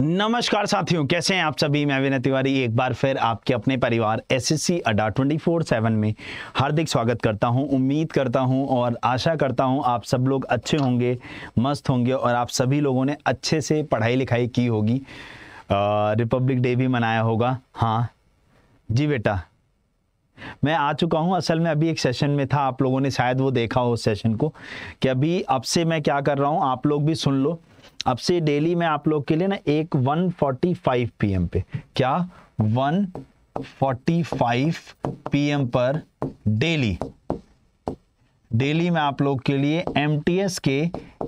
नमस्कार साथियों कैसे हैं आप सभी मैं विनय तिवारी एक बार फिर आपके अपने परिवार एस एस सी अड्डा फोर सेवन में हार्दिक स्वागत करता हूं उम्मीद करता हूं और आशा करता हूं आप सब लोग अच्छे होंगे मस्त होंगे और आप सभी लोगों ने अच्छे से पढ़ाई लिखाई की होगी रिपब्लिक डे भी मनाया होगा हाँ जी बेटा मैं आ चुका हूं असल में अभी एक सेशन में था आप लोगों ने शायद वो देखा हो उस सेशन को कि अभी अब से मैं क्या कर रहा हूं आप लोग भी सुन लो अब से डेली में आप लोग के लिए ना एक 1:45 पीएम पे क्या 1:45 पीएम पर डेली डेली में आप लोग के लिए एम के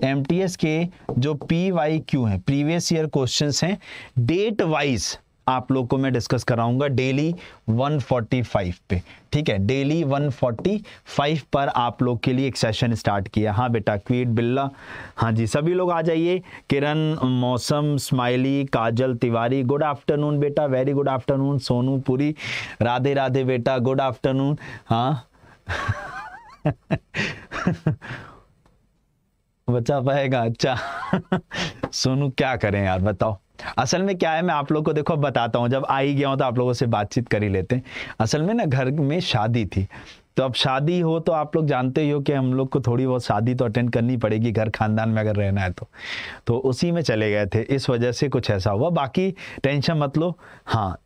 एम के जो पी वाई क्यू है प्रीवियस ईयर क्वेश्चंस हैं डेट वाइज आप लोग को मैं डिस्कस कराऊंगा डेली 145 पे ठीक है डेली 145 पर आप लोग के लिए एक सेशन स्टार्ट किया हाँ बेटा क्वीट बिल्ला हाँ जी सभी लोग आ जाइए Kiran Mausam Smiley Kajal Tiwari good afternoon बेटा very good afternoon Sonu Puri Radhe Radhe बेटा गुड आफ्टरनून हाँ बचा पाएगा अच्छा सोनू क्या करें यार बताओ असल में क्या है मैं आप लोग को देखो बताता हूँ जब आई गया हूँ तो आप लोगों से बातचीत कर ही लेते हैं असल में ना घर में शादी थी तो अब शादी हो तो आप लोग जानते ही हो कि हम लोग को थोड़ी बहुत शादी तो अटेंड करनी पड़ेगी घर खानदान में अगर रहना है तो तो उसी में चले गए थे इस वजह से कुछ ऐसा हुआ बाकी टेंशन मत लो हाँ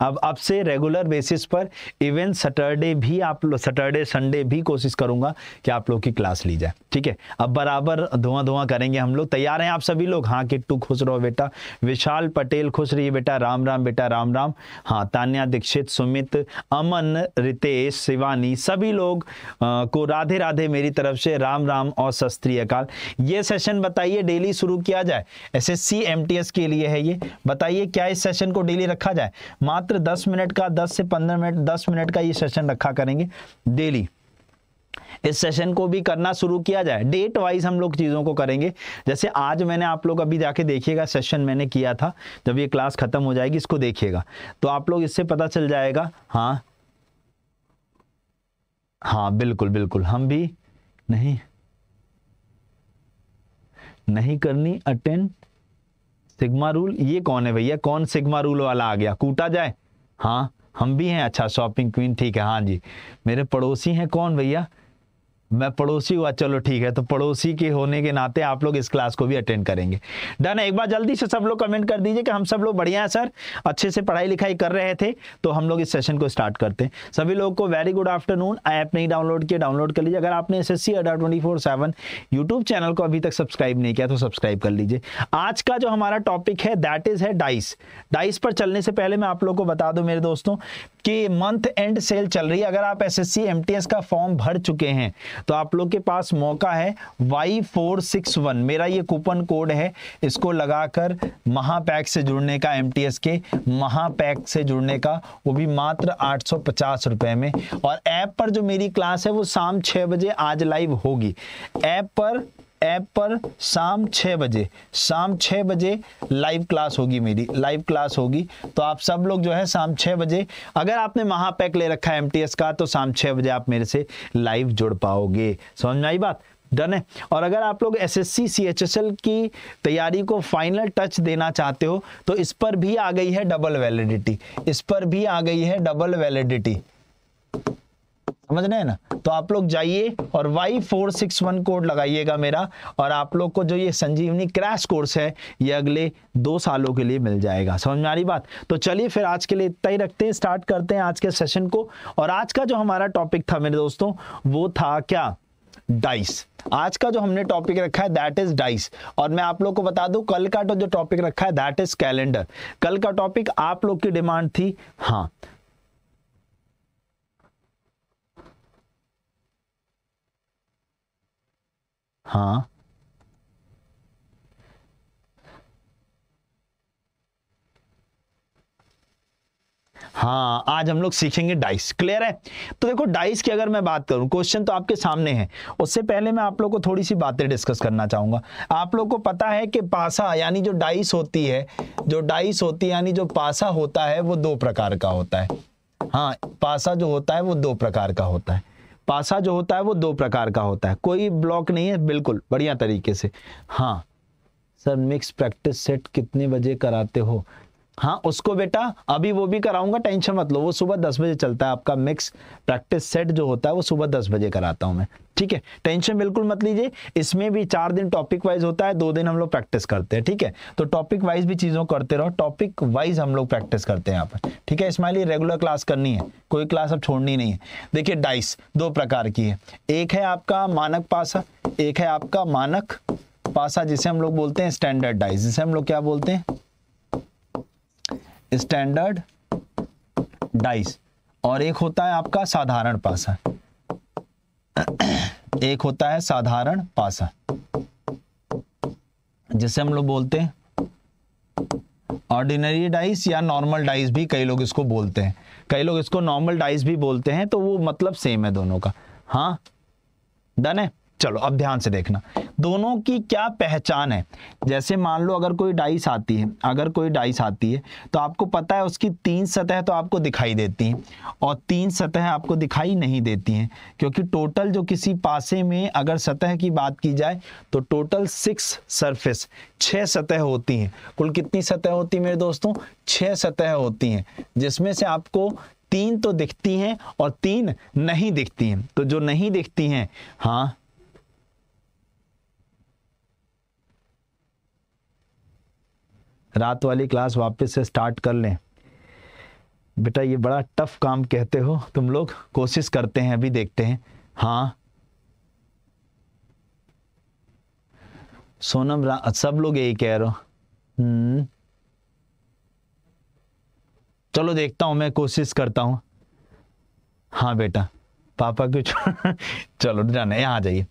अब अब से रेगुलर बेसिस पर इवन सैटरडे भी आप लोग सैटरडे संडे भी कोशिश करूंगा कि आप लोग की क्लास ली जाए ठीक है अब बराबर धुआं धुआं करेंगे हम लोग तैयार हैं आप सभी लोग हाँ किट्टू खुश रहो बेटा विशाल पटेल खुश रहिए बेटा राम राम बेटा राम राम हाँ तान्या दीक्षित सुमित अमन रितेश शिवानी सभी लोग आ, को राधे राधे मेरी तरफ से राम राम और शस्त्री अकाल ये सेशन बताइए डेली शुरू किया जाए एस एस के लिए है ये बताइए क्या इस सेशन को डेली रखा जाए मात्र मात्र 10 मिनट का 10 से 15 मिनट 10 मिनट का ये सेशन रखा करेंगे डेली इस सेशन को भी करना शुरू किया जाए डेट वाइज हम लोग चीज़ों को करेंगे जैसे आज मैंने आप लोग अभी जाके देखिएगा सेशन मैंने किया था जब ये क्लास खत्म हो जाएगी इसको देखिएगा तो आप लोग इससे पता चल जाएगा हाँ हाँ बिल्कुल बिल्कुल हम भी नहीं नहीं करनी अटेंड सिग्मा रूल ये कौन है भैया कौन सिग्मा रूल वाला आ गया कूटा जाए हाँ हम भी हैं अच्छा शॉपिंग क्वीन ठीक है हाँ जी मेरे पड़ोसी हैं कौन भैया मैं पड़ोसी हुआ चलो ठीक है तो पड़ोसी के होने के नाते आप लोग इस क्लास को भी अटेंड करेंगे डन एक बार जल्दी से सब लोग कमेंट कर दीजिए कि हम सब लोग बढ़िया हैं सर अच्छे से पढ़ाई लिखाई कर रहे थे तो हम लोग इस सेशन को स्टार्ट करते हैं सभी लोग को वेरी गुड आफ्टरनून ऐप नहीं डाउनलोड किया डाउनलोड कर लीजिए अगर आपने S S C Adda twenty four seven YouTube channel को अभी तक सब्सक्राइब नहीं किया तो सब्सक्राइब कर लीजिए आज का जो हमारा टॉपिक है दैट इज है डाइस डाइस पर चलने से पहले मैं आप लोग को बता दूं मेरे दोस्तों कि मंथ एंड सेल चल रही है अगर आप एस एस का फॉर्म भर चुके हैं तो आप लोग के पास मौका है वाई फोर सिक्स वन मेरा ये कूपन कोड है इसको लगाकर महापैक से जुड़ने का एम के महापैक से जुड़ने का वो भी मात्र आठ सौ पचास रुपए में और ऐप पर जो मेरी क्लास है वो शाम छः बजे आज लाइव होगी ऐप पर ऐप पर शाम छः बजे शाम छः बजे लाइव क्लास होगी मेरी लाइव क्लास होगी तो आप सब लोग जो है शाम छः बजे अगर आपने महापैक ले रखा है एम का तो शाम छः बजे आप मेरे से लाइव जुड़ पाओगे समझ में आई बात डन है और अगर आप लोग S S C C H S L की तैयारी को फाइनल टच देना चाहते हो तो इस पर भी आ गई है डबल वैलिडिटी इस पर भी आ गई है डबल वैलिडिटी समझ रहे हैं ना तो आप लोग जाइए और Y four six one code लगाइएगा मेरा और आप लोग को जो ये संजीवनी क्रैश कोर्स है ये अगले दो सालों के लिए मिल जाएगा समझ में आ रही बात तो चलिए फिर आज के लिए इतना ही रखते हैं स्टार्ट करते हैं आज के सेशन को और आज का जो हमारा टॉपिक था मेरे दोस्तों वो था क्या डाइस आज का जो हमने टॉपिक रखा है दैट इज डाइस और मैं आप लोग को बता दूं कल का तो जो टॉपिक रखा है दैट इज कैलेंडर कल का टॉपिक आप लोग की डिमांड थी हाँ हाँ हाँ आज हम लोग सीखेंगे डाइस क्लियर है तो देखो डाइस की अगर मैं बात करूं क्वेश्चन तो आपके सामने है उससे पहले मैं आप लोग को थोड़ी सी बातें डिस्कस करना चाहूंगा आप लोग को पता है कि पासा यानी जो डाइस होती है जो डाइस होती है यानी जो पासा होता है वो दो प्रकार का होता है हाँ पासा जो होता है वो दो प्रकार का होता है पासा जो होता है वो दो प्रकार का होता है कोई ब्लॉक नहीं है बिल्कुल बढ़िया तरीके से हाँ सर मिक्स प्रैक्टिस सेट कितने बजे कराते हो हाँ उसको बेटा अभी वो भी कराऊंगा टेंशन मत लो वो सुबह दस बजे चलता है आपका मिक्स प्रैक्टिस सेट जो होता है वो सुबह दस बजे कराता हूँ मैं ठीक है टेंशन बिल्कुल मत लीजिए इसमें भी चार दिन टॉपिक वाइज होता है दो दिन हम लोग प्रैक्टिस करते हैं ठीक है तो टॉपिक वाइज भी चीज़ों करते रहो टॉपिक वाइज हम लोग प्रैक्टिस करते हैं यहाँ पर ठीक है इसमें रेगुलर क्लास करनी है कोई क्लास अब छोड़नी नहीं है देखिए डाइस दो प्रकार की है एक है आपका मानक पासा एक है आपका मानक पासा जिसे हम लोग बोलते हैं स्टैंडर्ड डाइस जिसे हम लोग क्या बोलते हैं स्टैंडर्ड डाइस और एक होता है आपका साधारण पासा एक होता है साधारण पासा जिसे हम लोग बोलते हैं ऑर्डिनरी डाइस या नॉर्मल डाइस भी कई लोग इसको बोलते हैं कई लोग इसको नॉर्मल डाइस भी बोलते हैं तो वो मतलब सेम है दोनों का हाँ डन है चलो अब ध्यान से देखना दोनों की क्या पहचान है जैसे मान लो अगर कोई डाइस आती है अगर कोई डाइस आती है तो आपको पता है उसकी तीन सतह तो आपको दिखाई देती हैं और तीन सतह आपको दिखाई नहीं देती हैं क्योंकि टोटल जो किसी पासे में अगर सतह की बात की जाए तो टोटल सिक्स सरफेस छह सतह होती हैं कुल कितनी सतह होती है मेरे दोस्तों छह सतह होती हैं जिसमें से आपको तीन तो दिखती हैं और तीन नहीं दिखती हैं तो जो नहीं दिखती हैं हाँ रात वाली क्लास वापस से स्टार्ट कर लें बेटा ये बड़ा टफ काम कहते हो तुम लोग कोशिश करते हैं अभी देखते हैं हाँ सोनम सब लोग यही कह रहे हो हम्म। चलो देखता हूँ मैं कोशिश करता हूँ हाँ बेटा पापा क्यों चलो जाना यहाँ आ जाइए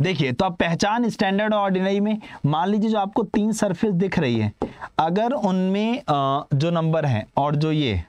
देखिए तो आप पहचान स्टैंडर्ड ऑर्डिनरी में मान लीजिए जो आपको तीन सरफेस दिख रही है अगर उनमें जो नंबर है और जो ये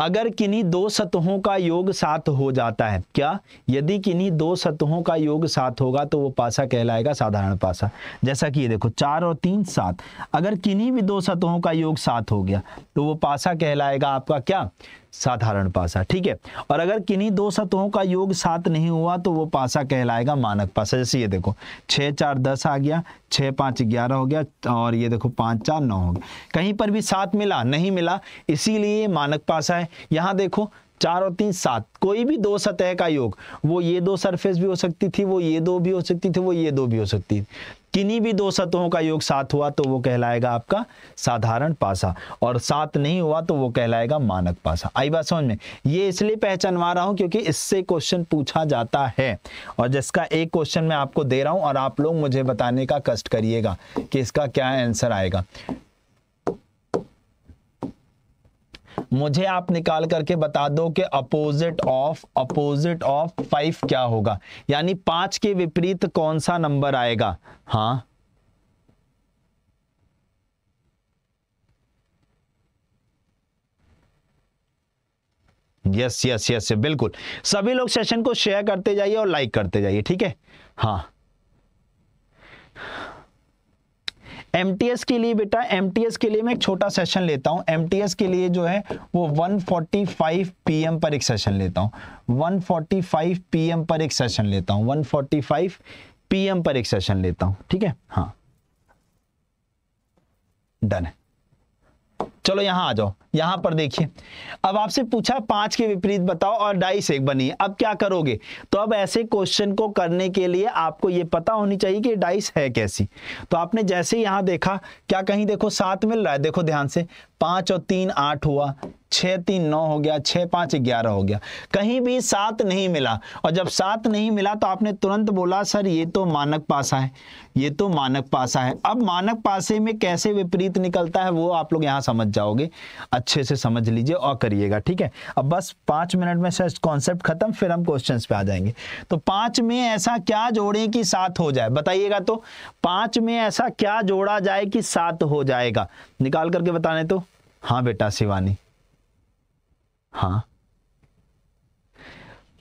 अगर किन्हीं दो सतहों का योग सात हो जाता है क्या यदि किन्हीं दो सतहों का योग सात होगा तो वो पासा कहलाएगा साधारण पासा जैसा कि ये देखो चार और तीन सात अगर किन्हीं भी दो सतहों का योग सात हो गया तो वो पासा कहलाएगा आपका क्या साधारण पासा ठीक है और अगर किन्हीं दो सतहों का योग सात नहीं हुआ तो वो पासा कहलाएगा मानक पासा जैसे ये देखो छः चार दस आ गया छः पाँच ग्यारह हो गया और ये देखो पाँच चार नौ हो गया कहीं पर भी सात मिला नहीं मिला इसीलिए मानक पासा है यहाँ देखो चार और तीन सात कोई भी दो सतह का योग वो ये दो सरफेस भी हो सकती थी वो ये दो भी हो सकती थी वो ये दो भी हो सकती थी किन्हीं भी दो सतहों का योग साथ हुआ तो वो कहलाएगा आपका साधारण पासा और साथ नहीं हुआ तो वो कहलाएगा मानक पासा आई बात समझ में ये इसलिए पहचानवा रहा हूँ क्योंकि इससे क्वेश्चन पूछा जाता है और जिसका एक क्वेश्चन मैं आपको दे रहा हूँ और आप लोग मुझे बताने का कष्ट करिएगा कि इसका क्या आंसर आएगा मुझे आप निकाल करके बता दो कि opposite of opposite of five क्या होगा यानी पांच के विपरीत कौन सा नंबर आएगा हाँ यस यस यस बिल्कुल सभी लोग सेशन को शेयर करते जाइए और लाइक करते जाइए ठीक है हाँ एम के लिए बेटा एम के लिए मैं एक छोटा सेशन लेता हूँ एम के लिए जो है वो 145 फोर्टी पर एक सेशन लेता हूँ 145 फोर्टी पर एक सेशन लेता हूँ 145 फोर्टी पर एक सेशन लेता हूँ ठीक है हाँ डन है चलो यहाँ आ जाओ यहां पर देखिए अब आपसे पूछा पांच के विपरीत बताओ और ढाई से एक बनी अब क्या करोगे तो अब ऐसे क्वेश्चन को करने के लिए आपको यह पता होनी चाहिए कि डाइस है कैसी तो आपने जैसे यहां देखा क्या कहीं देखो सात मिल रहा है देखो ध्यान से पांच और तीन आठ हुआ छह तीन नौ हो गया छह पांच ग्यारह हो गया कहीं भी सात नहीं मिला और जब सात नहीं मिला तो आपने तुरंत बोला सर ये तो मानक पासा है ये तो मानक पासा है अब मानक पासे में कैसे विपरीत निकलता है वो आप लोग यहां समझ जाओगे अच्छे से समझ लीजिए और करिएगा ठीक है अब बस पांच मिनट में सर कॉन्सेप्ट खत्म फिर हम क्वेश्चन पे आ जाएंगे तो पांच में ऐसा क्या जोड़े कि सात हो जाए बताइएगा तो पांच में ऐसा क्या जोड़ा जाए कि सात हो जाएगा निकाल करके बताने तो हाँ बेटा शिवानी हाँ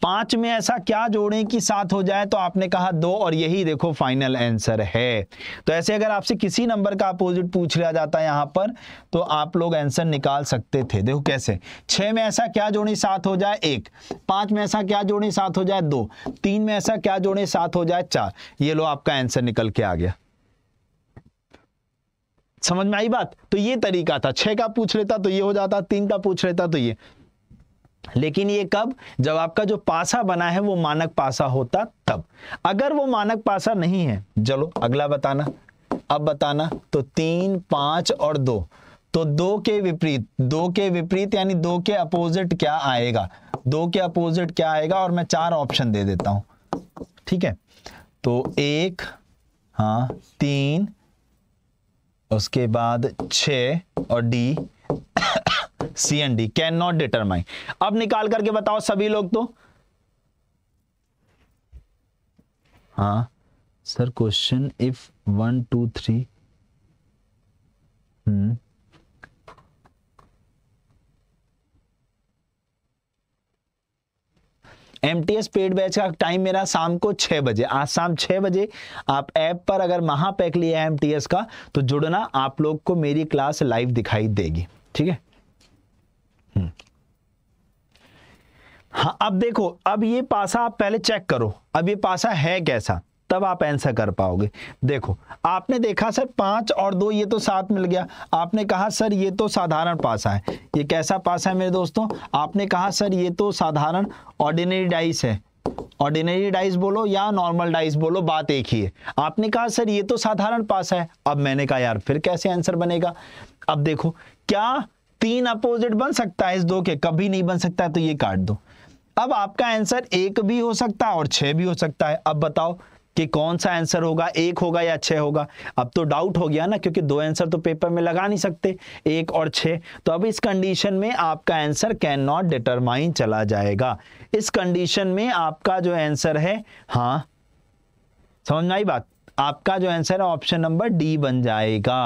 पांच में ऐसा क्या जोड़ें कि सात हो जाए तो आपने कहा दो और यही देखो फाइनल आंसर है तो ऐसे अगर आपसे किसी नंबर का अपोजिट पूछ लिया जाता है यहां पर तो आप लोग आंसर निकाल सकते थे देखो कैसे छह में ऐसा क्या जोड़े सात हो जाए एक पांच में ऐसा क्या जोड़े सात हो जाए दो तीन में ऐसा क्या जोड़े सात हो जाए चार ये लो आपका आंसर निकल के आ गया समझ में आई बात तो ये तरीका था छह का पूछ लेता तो ये हो जाता तीन का पूछ लेता तो ये लेकिन ये कब जब आपका जो पासा बना है वो मानक पासा होता तब अगर वो मानक पासा नहीं है चलो अगला बताना अब बताना तो तीन पांच और दो तो दो के विपरीत दो के विपरीत यानी दो के अपोजिट क्या आएगा दो के अपोजिट क्या आएगा और मैं चार ऑप्शन दे देता हूं ठीक है तो एक हाँ तीन उसके बाद छ और D C N D can not determine अब निकाल करके बताओ सभी लोग तो हाँ sir question if one two three M T S paid batch का टाइम मेरा शाम को छह बजे आज शाम छह बजे आप ऐप पर अगर महापैक लिया है एम टी एस का तो जुड़ना आप लोग को मेरी क्लास लाइव दिखाई देगी ठीक है हम्म। हाँ अब देखो अब ये पासा आप पहले चेक करो अब ये पासा है कैसा तब आप आंसर कर पाओगे देखो आपने देखा सर पांच और दो ये तो सात मिल गया आपने कहा सर ये तो साधारण पासा है ये कैसा पासा है मेरे दोस्तों आपने कहा सर ये तो साधारण ऑर्डिनरी डाइस है ऑर्डिनरी डाइस बोलो या नॉर्मल डाइस बोलो बात एक ही है आपने कहा सर ये तो साधारण पासा है अब मैंने कहा यार फिर कैसे आंसर बनेगा अब देखो क्या तीन अपोजिट बन सकता है इस दो के कभी नहीं बन सकता तो ये काट दो अब आपका आंसर एक भी हो सकता है और छह भी हो सकता है अब बताओ कि कौन सा आंसर होगा एक होगा या छह होगा अब तो डाउट हो गया ना क्योंकि दो आंसर तो पेपर में लगा नहीं सकते एक और छह तो अब इस कंडीशन में आपका आंसर कैन नॉट डिटरमाइन चला जाएगा इस कंडीशन में आपका जो आंसर है हाँ समझ में आई बात आपका जो आंसर है ऑप्शन नंबर डी बन जाएगा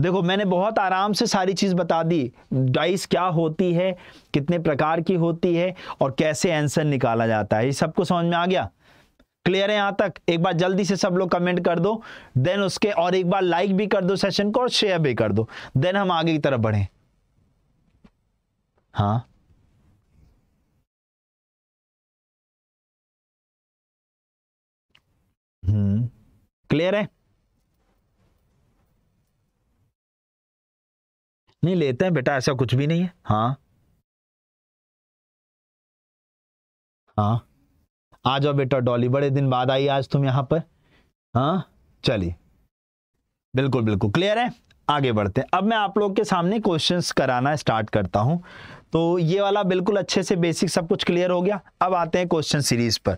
देखो मैंने बहुत आराम से सारी चीज़ बता दी डाइस क्या होती है कितने प्रकार की होती है और कैसे आंसर निकाला जाता है ये सबको समझ में आ गया क्लियर है यहां तक एक बार जल्दी से सब लोग कमेंट कर दो देन उसके और एक बार लाइक भी कर दो सेशन को और शेयर भी कर दो देन हम आगे की तरफ बढ़े हाँ हम्म क्लियर है नहीं लेते हैं बेटा ऐसा कुछ भी नहीं है हाँ हाँ आ जाओ बेटा डॉली बड़े दिन बाद आई आज तुम यहाँ पर हाँ चलिए बिल्कुल बिल्कुल क्लियर है आगे बढ़ते हैं अब मैं आप लोग के सामने क्वेश्चंस कराना स्टार्ट करता हूँ तो ये वाला बिल्कुल अच्छे से बेसिक सब कुछ क्लियर हो गया अब आते हैं क्वेश्चन सीरीज पर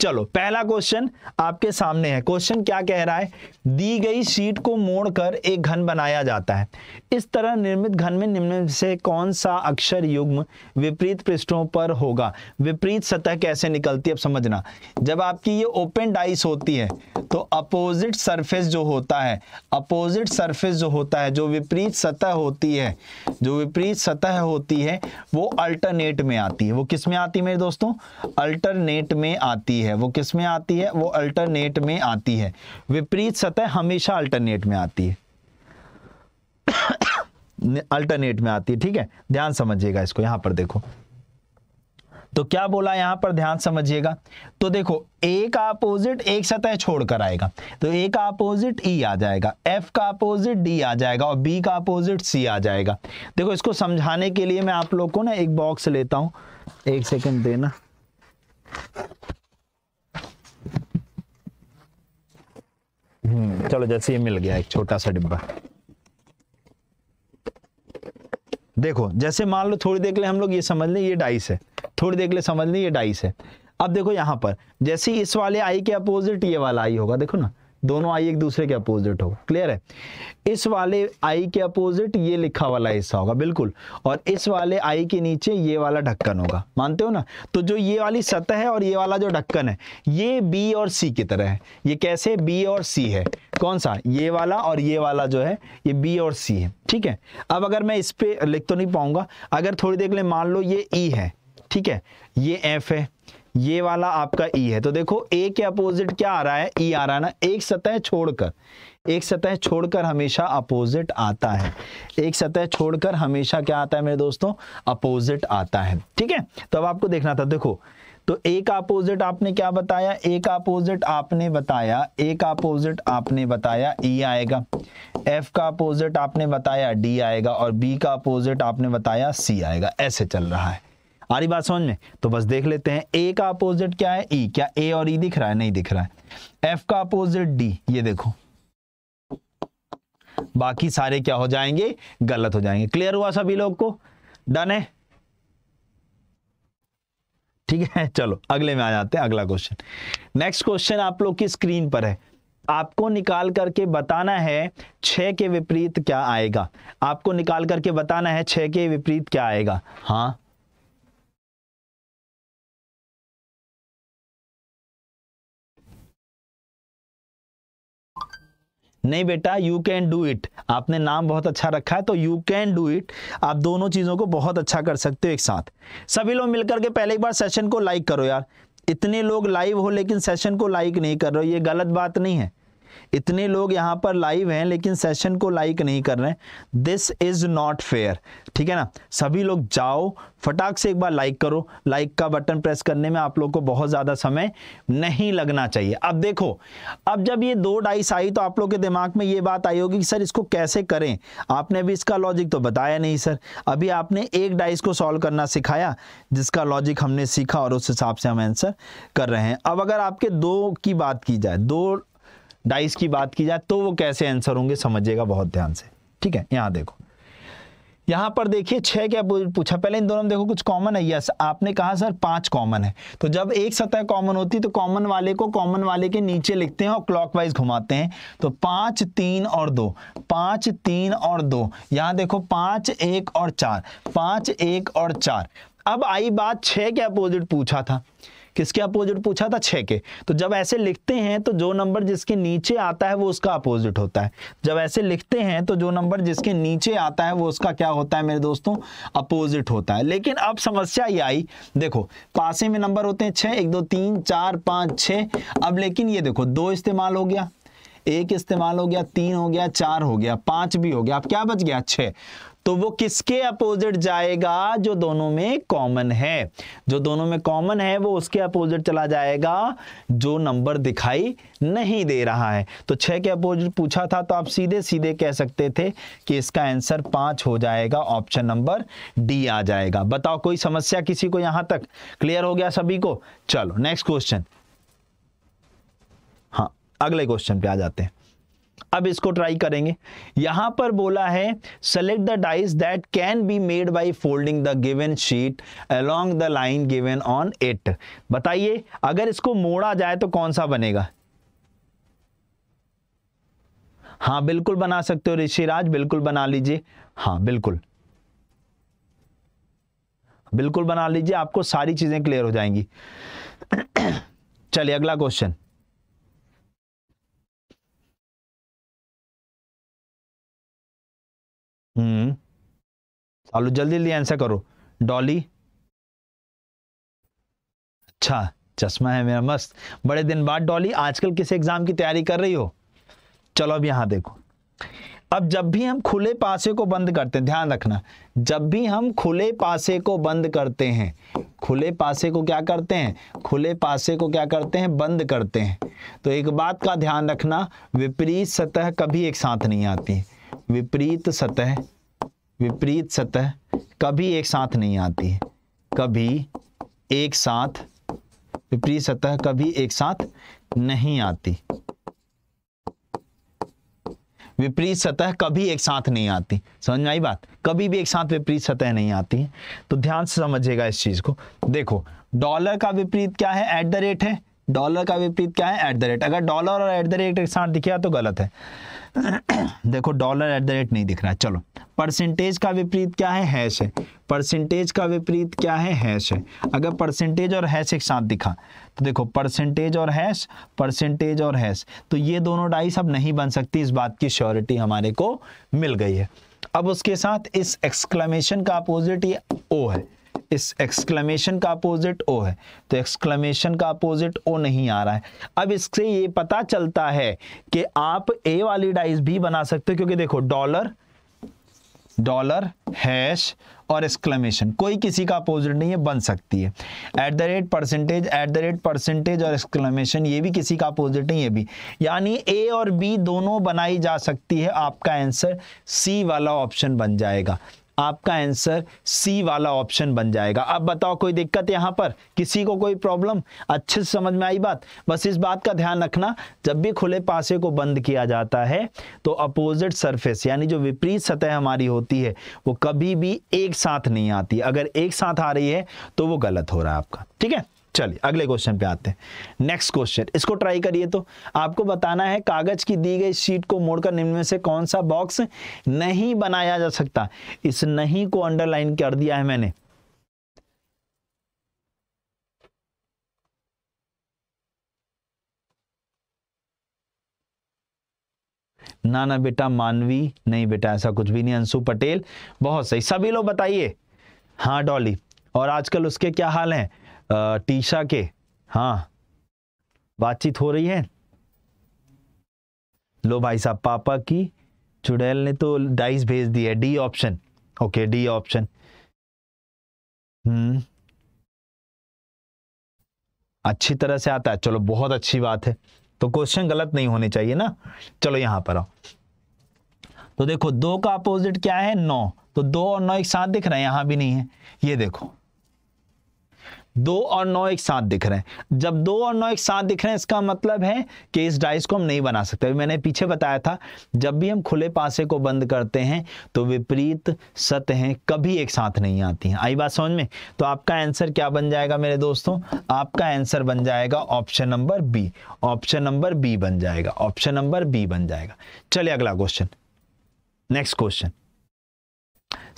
चलो पहला क्वेश्चन आपके सामने है क्वेश्चन क्या कह रहा है दी गई शीट को मोड़कर एक घन बनाया जाता है इस तरह निर्मित घन में निम्न से कौन सा अक्षर युग्म विपरीत पृष्ठों पर होगा विपरीत सतह कैसे निकलती है अब समझना जब आपकी ये ओपन डाइस होती है तो अपोजिट सरफेस जो होता है अपोजिट सरफेस जो होता है जो विपरीत सतह होती है जो विपरीत सतह होती है वो अल्टरनेट में आती है वो किस में आती है मेरे दोस्तों अल्टरनेट में आती है है वो किस में आती है वो अल्टरनेट में आती है विपरीत सतह हमेशा अल्टरनेट में आती है अल्टरनेट में आती है ठीक है ध्यान समझिएगा इसको यहां पर देखो तो क्या बोला यहां पर ध्यान समझिएगा तो देखो एक अपोजिट एक सतह छोड़कर आएगा तो एक अपोजिट ई आ जाएगा एफ का अपोजिट डी आ जाएगा और बी का अपोजिट सी आ जाएगा देखो इसको समझाने के लिए मैं आप लोग को ना एक बॉक्स लेता हूं एक सेकंड देना हम्म, चलो जैसे ये मिल गया एक छोटा सा डिब्बा देखो जैसे मान लो थोड़ी देर के लिए हम लोग ये समझ लें ये डाइस है थोड़ी देर के लिए समझ लें ये डाइस है अब देखो यहाँ पर जैसे इस वाले आई के अपोजिट ये वाला आई होगा देखो ना दोनों आई एक दूसरे के अपोजिट होगा क्लियर है इस वाले आई के अपोजिट ये लिखा वाला हिस्सा होगा बिल्कुल और इस वाले आई के नीचे ये वाला ढक्कन होगा मानते हो ना तो जो ये वाली सतह है और ये वाला जो ढक्कन है ये बी और सी की तरह है ये कैसे बी और सी है कौन सा ये वाला और ये वाला जो है ये बी और सी है ठीक है अब अगर मैं इस पर लिख तो नहीं पाऊंगा अगर थोड़ी देर के लिए मान लो ये ई e है ठीक है ये एफ है ये वाला आपका ई e है तो देखो ए के अपोजिट क्या आ रहा है ई e आ रहा है ना एक सतह छोड़कर एक सतह छोड़कर हमेशा अपोजिट आता है एक सतह छोड़कर हमेशा क्या आता है मेरे दोस्तों अपोजिट आता है ठीक है तो अब आपको देखना था देखो तो एक अपोजिट आपने क्या बताया एक अपोजिट आपने बताया एक अपोजिट आपने बताया ई e आएगा एफ का अपोजिट आपने बताया डी आएगा और बी का अपोजिट आपने बताया सी आएगा ऐसे चल रहा है आ रही बात समझ में तो बस देख लेते हैं ए का अपोजिट क्या है ई e. क्या ए और ई e दिख रहा है नहीं दिख रहा है एफ का अपोजिट डी ये देखो बाकी सारे क्या हो जाएंगे गलत हो जाएंगे क्लियर हुआ सभी लोग को डन है ठीक है चलो अगले में आ जाते हैं अगला क्वेश्चन नेक्स्ट क्वेश्चन आप लोग की स्क्रीन पर है आपको निकाल करके बताना है छ के विपरीत क्या आएगा आपको निकाल करके बताना है छः के विपरीत क्या आएगा हाँ नहीं बेटा यू कैन डू इट आपने नाम बहुत अच्छा रखा है तो यू कैन डू इट आप दोनों चीज़ों को बहुत अच्छा कर सकते हो एक साथ सभी लोग मिलकर के पहले एक बार सेशन को लाइक करो यार इतने लोग लाइव हो लेकिन सेशन को लाइक नहीं कर रहे हो ये गलत बात नहीं है इतने लोग यहाँ पर लाइव हैं लेकिन सेशन को लाइक नहीं कर रहे हैं दिस इज़ नॉट फेयर ठीक है ना सभी लोग जाओ फटाक से एक बार लाइक करो लाइक का बटन प्रेस करने में आप लोग को बहुत ज़्यादा समय नहीं लगना चाहिए अब देखो अब जब ये दो डाइस आई तो आप लोग के दिमाग में ये बात आई होगी कि सर इसको कैसे करें आपने अभी इसका लॉजिक तो बताया नहीं सर अभी आपने एक डाइस को सॉल्व करना सिखाया जिसका लॉजिक हमने सीखा और उस हिसाब से हम आंसर कर रहे हैं अब अगर आपके दो की बात की जाए दो डाइस की बात की जाए तो वो कैसे आंसर होंगे समझिएगा बहुत ध्यान से ठीक है यहां देखो यहां पर देखिए छह क्या पूछा पहले इन दोनों में देखो कुछ कॉमन है यस आपने कहा सर पांच कॉमन है तो जब एक सतह कॉमन होती है तो कॉमन वाले को कॉमन वाले के नीचे लिखते हैं और क्लॉकवाइज घुमाते हैं तो पांच तीन और दो पांच तीन और दो यहाँ देखो पांच एक और चार पांच एक और चार अब आई बात छह के अपोजिट पूछा था किसके अपोजिट पूछा था छः के तो जब ऐसे लिखते हैं तो जो नंबर जिसके नीचे आता है वो उसका अपोजिट होता है जब ऐसे लिखते हैं तो जो नंबर जिसके नीचे आता है वो उसका क्या होता है मेरे दोस्तों अपोजिट होता है लेकिन अब समस्या ये आई देखो पासे में नंबर होते हैं छः एक दो तीन चार पाँच छः अब लेकिन ये देखो दो इस्तेमाल हो गया एक इस्तेमाल हो गया तीन हो गया चार हो गया पांच भी हो गया अब क्या बच गया छः तो वो किसके अपोजिट जाएगा जो दोनों में कॉमन है जो दोनों में कॉमन है वो उसके अपोजिट चला जाएगा जो नंबर दिखाई नहीं दे रहा है तो छह के अपोजिट पूछा था तो आप सीधे सीधे कह सकते थे कि इसका आंसर पांच हो जाएगा ऑप्शन नंबर डी आ जाएगा बताओ कोई समस्या किसी को यहां तक क्लियर हो गया सभी को चलो नेक्स्ट क्वेश्चन हाँ अगले क्वेश्चन पे आ जाते हैं अब इसको ट्राई करेंगे यहां पर बोला है select the dice that can be made by folding the given sheet along the line given on it बताइए अगर इसको मोड़ा जाए तो कौन सा बनेगा हाँ बिल्कुल बना सकते हो ऋषिराज बिल्कुल बना लीजिए हाँ बिल्कुल बिल्कुल बना लीजिए आपको सारी चीजें क्लियर हो जाएंगी चलिए अगला क्वेश्चन हम्म। चलो जल्दी जल्दी आंसर करो डॉली अच्छा चश्मा है मेरा मस्त बड़े दिन बाद डॉली आजकल किस एग्जाम की तैयारी कर रही हो चलो अब यहां देखो अब जब भी हम खुले पासे को बंद करते हैं ध्यान रखना जब भी हम खुले पासे को बंद करते हैं खुले पासे को क्या करते हैं खुले पासे को क्या करते हैं बंद करते हैं तो एक बात का ध्यान रखना विपरीत सतह कभी एक साथ नहीं आती है विपरीत सतह विपरीत सतह कभी एक साथ नहीं आती है कभी एक साथ विपरीत सतह कभी एक साथ नहीं आती विपरीत सतह कभी एक साथ नहीं आती समझ में आई बात कभी भी एक साथ विपरीत सतह नहीं आती तो ध्यान से समझिएगा इस चीज को देखो डॉलर का विपरीत क्या है एट द रेट है डॉलर का विपरीत क्या है एट द रेट अगर डॉलर और एट द रेट एक साथ दिखेगा तो गलत है देखो डॉलर एट द रेट नहीं दिख रहा है चलो परसेंटेज का विपरीत क्या है हैश है परसेंटेज का विपरीत क्या है हैश है अगर परसेंटेज और हैश एक साथ दिखा तो देखो परसेंटेज और हैश परसेंटेज और हैश तो ये दोनों डाइस अब नहीं बन सकती इस बात की श्योरिटी हमारे को मिल गई है अब उसके साथ इस एक्सक्लेमेशन का अपोजिट ये ओ है इस एक्सक्लेमेशन का अपोजिट ओ है तो एक्सक्लेमेशन का अपोजिट ओ नहीं आ रहा है अब इससे ये पता चलता है कि आप ए वाली डाइस भी बना सकते हो क्योंकि देखो डॉलर डॉलर हैश और एक्सक्लेमेशन कोई किसी का अपोजिट नहीं है बन सकती है at the rate percentage at the rate percentage और एक्सक्लेमेशन ये भी किसी का अपोजिट नहीं है भी यानी ए और बी दोनों बनाई जा सकती है आपका आंसर सी वाला ऑप्शन बन जाएगा आपका आंसर सी वाला ऑप्शन बन जाएगा अब बताओ कोई दिक्कत यहां पर किसी को कोई प्रॉब्लम अच्छे से समझ में आई बात बस इस बात का ध्यान रखना जब भी खुले पासे को बंद किया जाता है तो अपोजिट सरफेस यानी जो विपरीत सतह हमारी होती है वो कभी भी एक साथ नहीं आती अगर एक साथ आ रही है तो वो गलत हो रहा है आपका ठीक है चलिए अगले क्वेश्चन पे आते हैं नेक्स्ट क्वेश्चन इसको ट्राई करिए तो आपको बताना है कागज की दी गई शीट को मोड़कर निम्न में से कौन सा बॉक्स नहीं बनाया जा सकता इस नहीं को अंडरलाइन कर दिया है मैंने ना ना बेटा मानवी नहीं बेटा ऐसा कुछ भी नहीं अंशु पटेल बहुत सही सभी लोग बताइए हाँ डॉली और आजकल उसके क्या हाल हैं टीशा के हाँ बातचीत हो रही है लो भाई साहब पापा की चुड़ैल ने तो डाइस भेज दी है D option okay D option hmm अच्छी तरह से आता है चलो बहुत अच्छी बात है तो क्वेश्चन गलत नहीं होने चाहिए ना चलो यहां पर आओ तो देखो दो का अपोजिट क्या है नौ तो दो और नौ एक साथ दिख रहे हैं यहां भी नहीं है ये देखो दो और नौ एक साथ दिख रहे हैं जब दो और नौ एक साथ दिख रहे हैं इसका मतलब है कि इस डाइस को हम नहीं बना सकते मैंने पीछे बताया था जब भी हम खुले पासे को बंद करते हैं तो विपरीत सतहें कभी एक साथ नहीं आती हैं आई बात समझ में तो आपका आंसर क्या बन जाएगा मेरे दोस्तों आपका आंसर बन जाएगा option number B option number B बन जाएगा ऑप्शन नंबर बी बन जाएगा चलिए अगला क्वेश्चन नेक्स्ट क्वेश्चन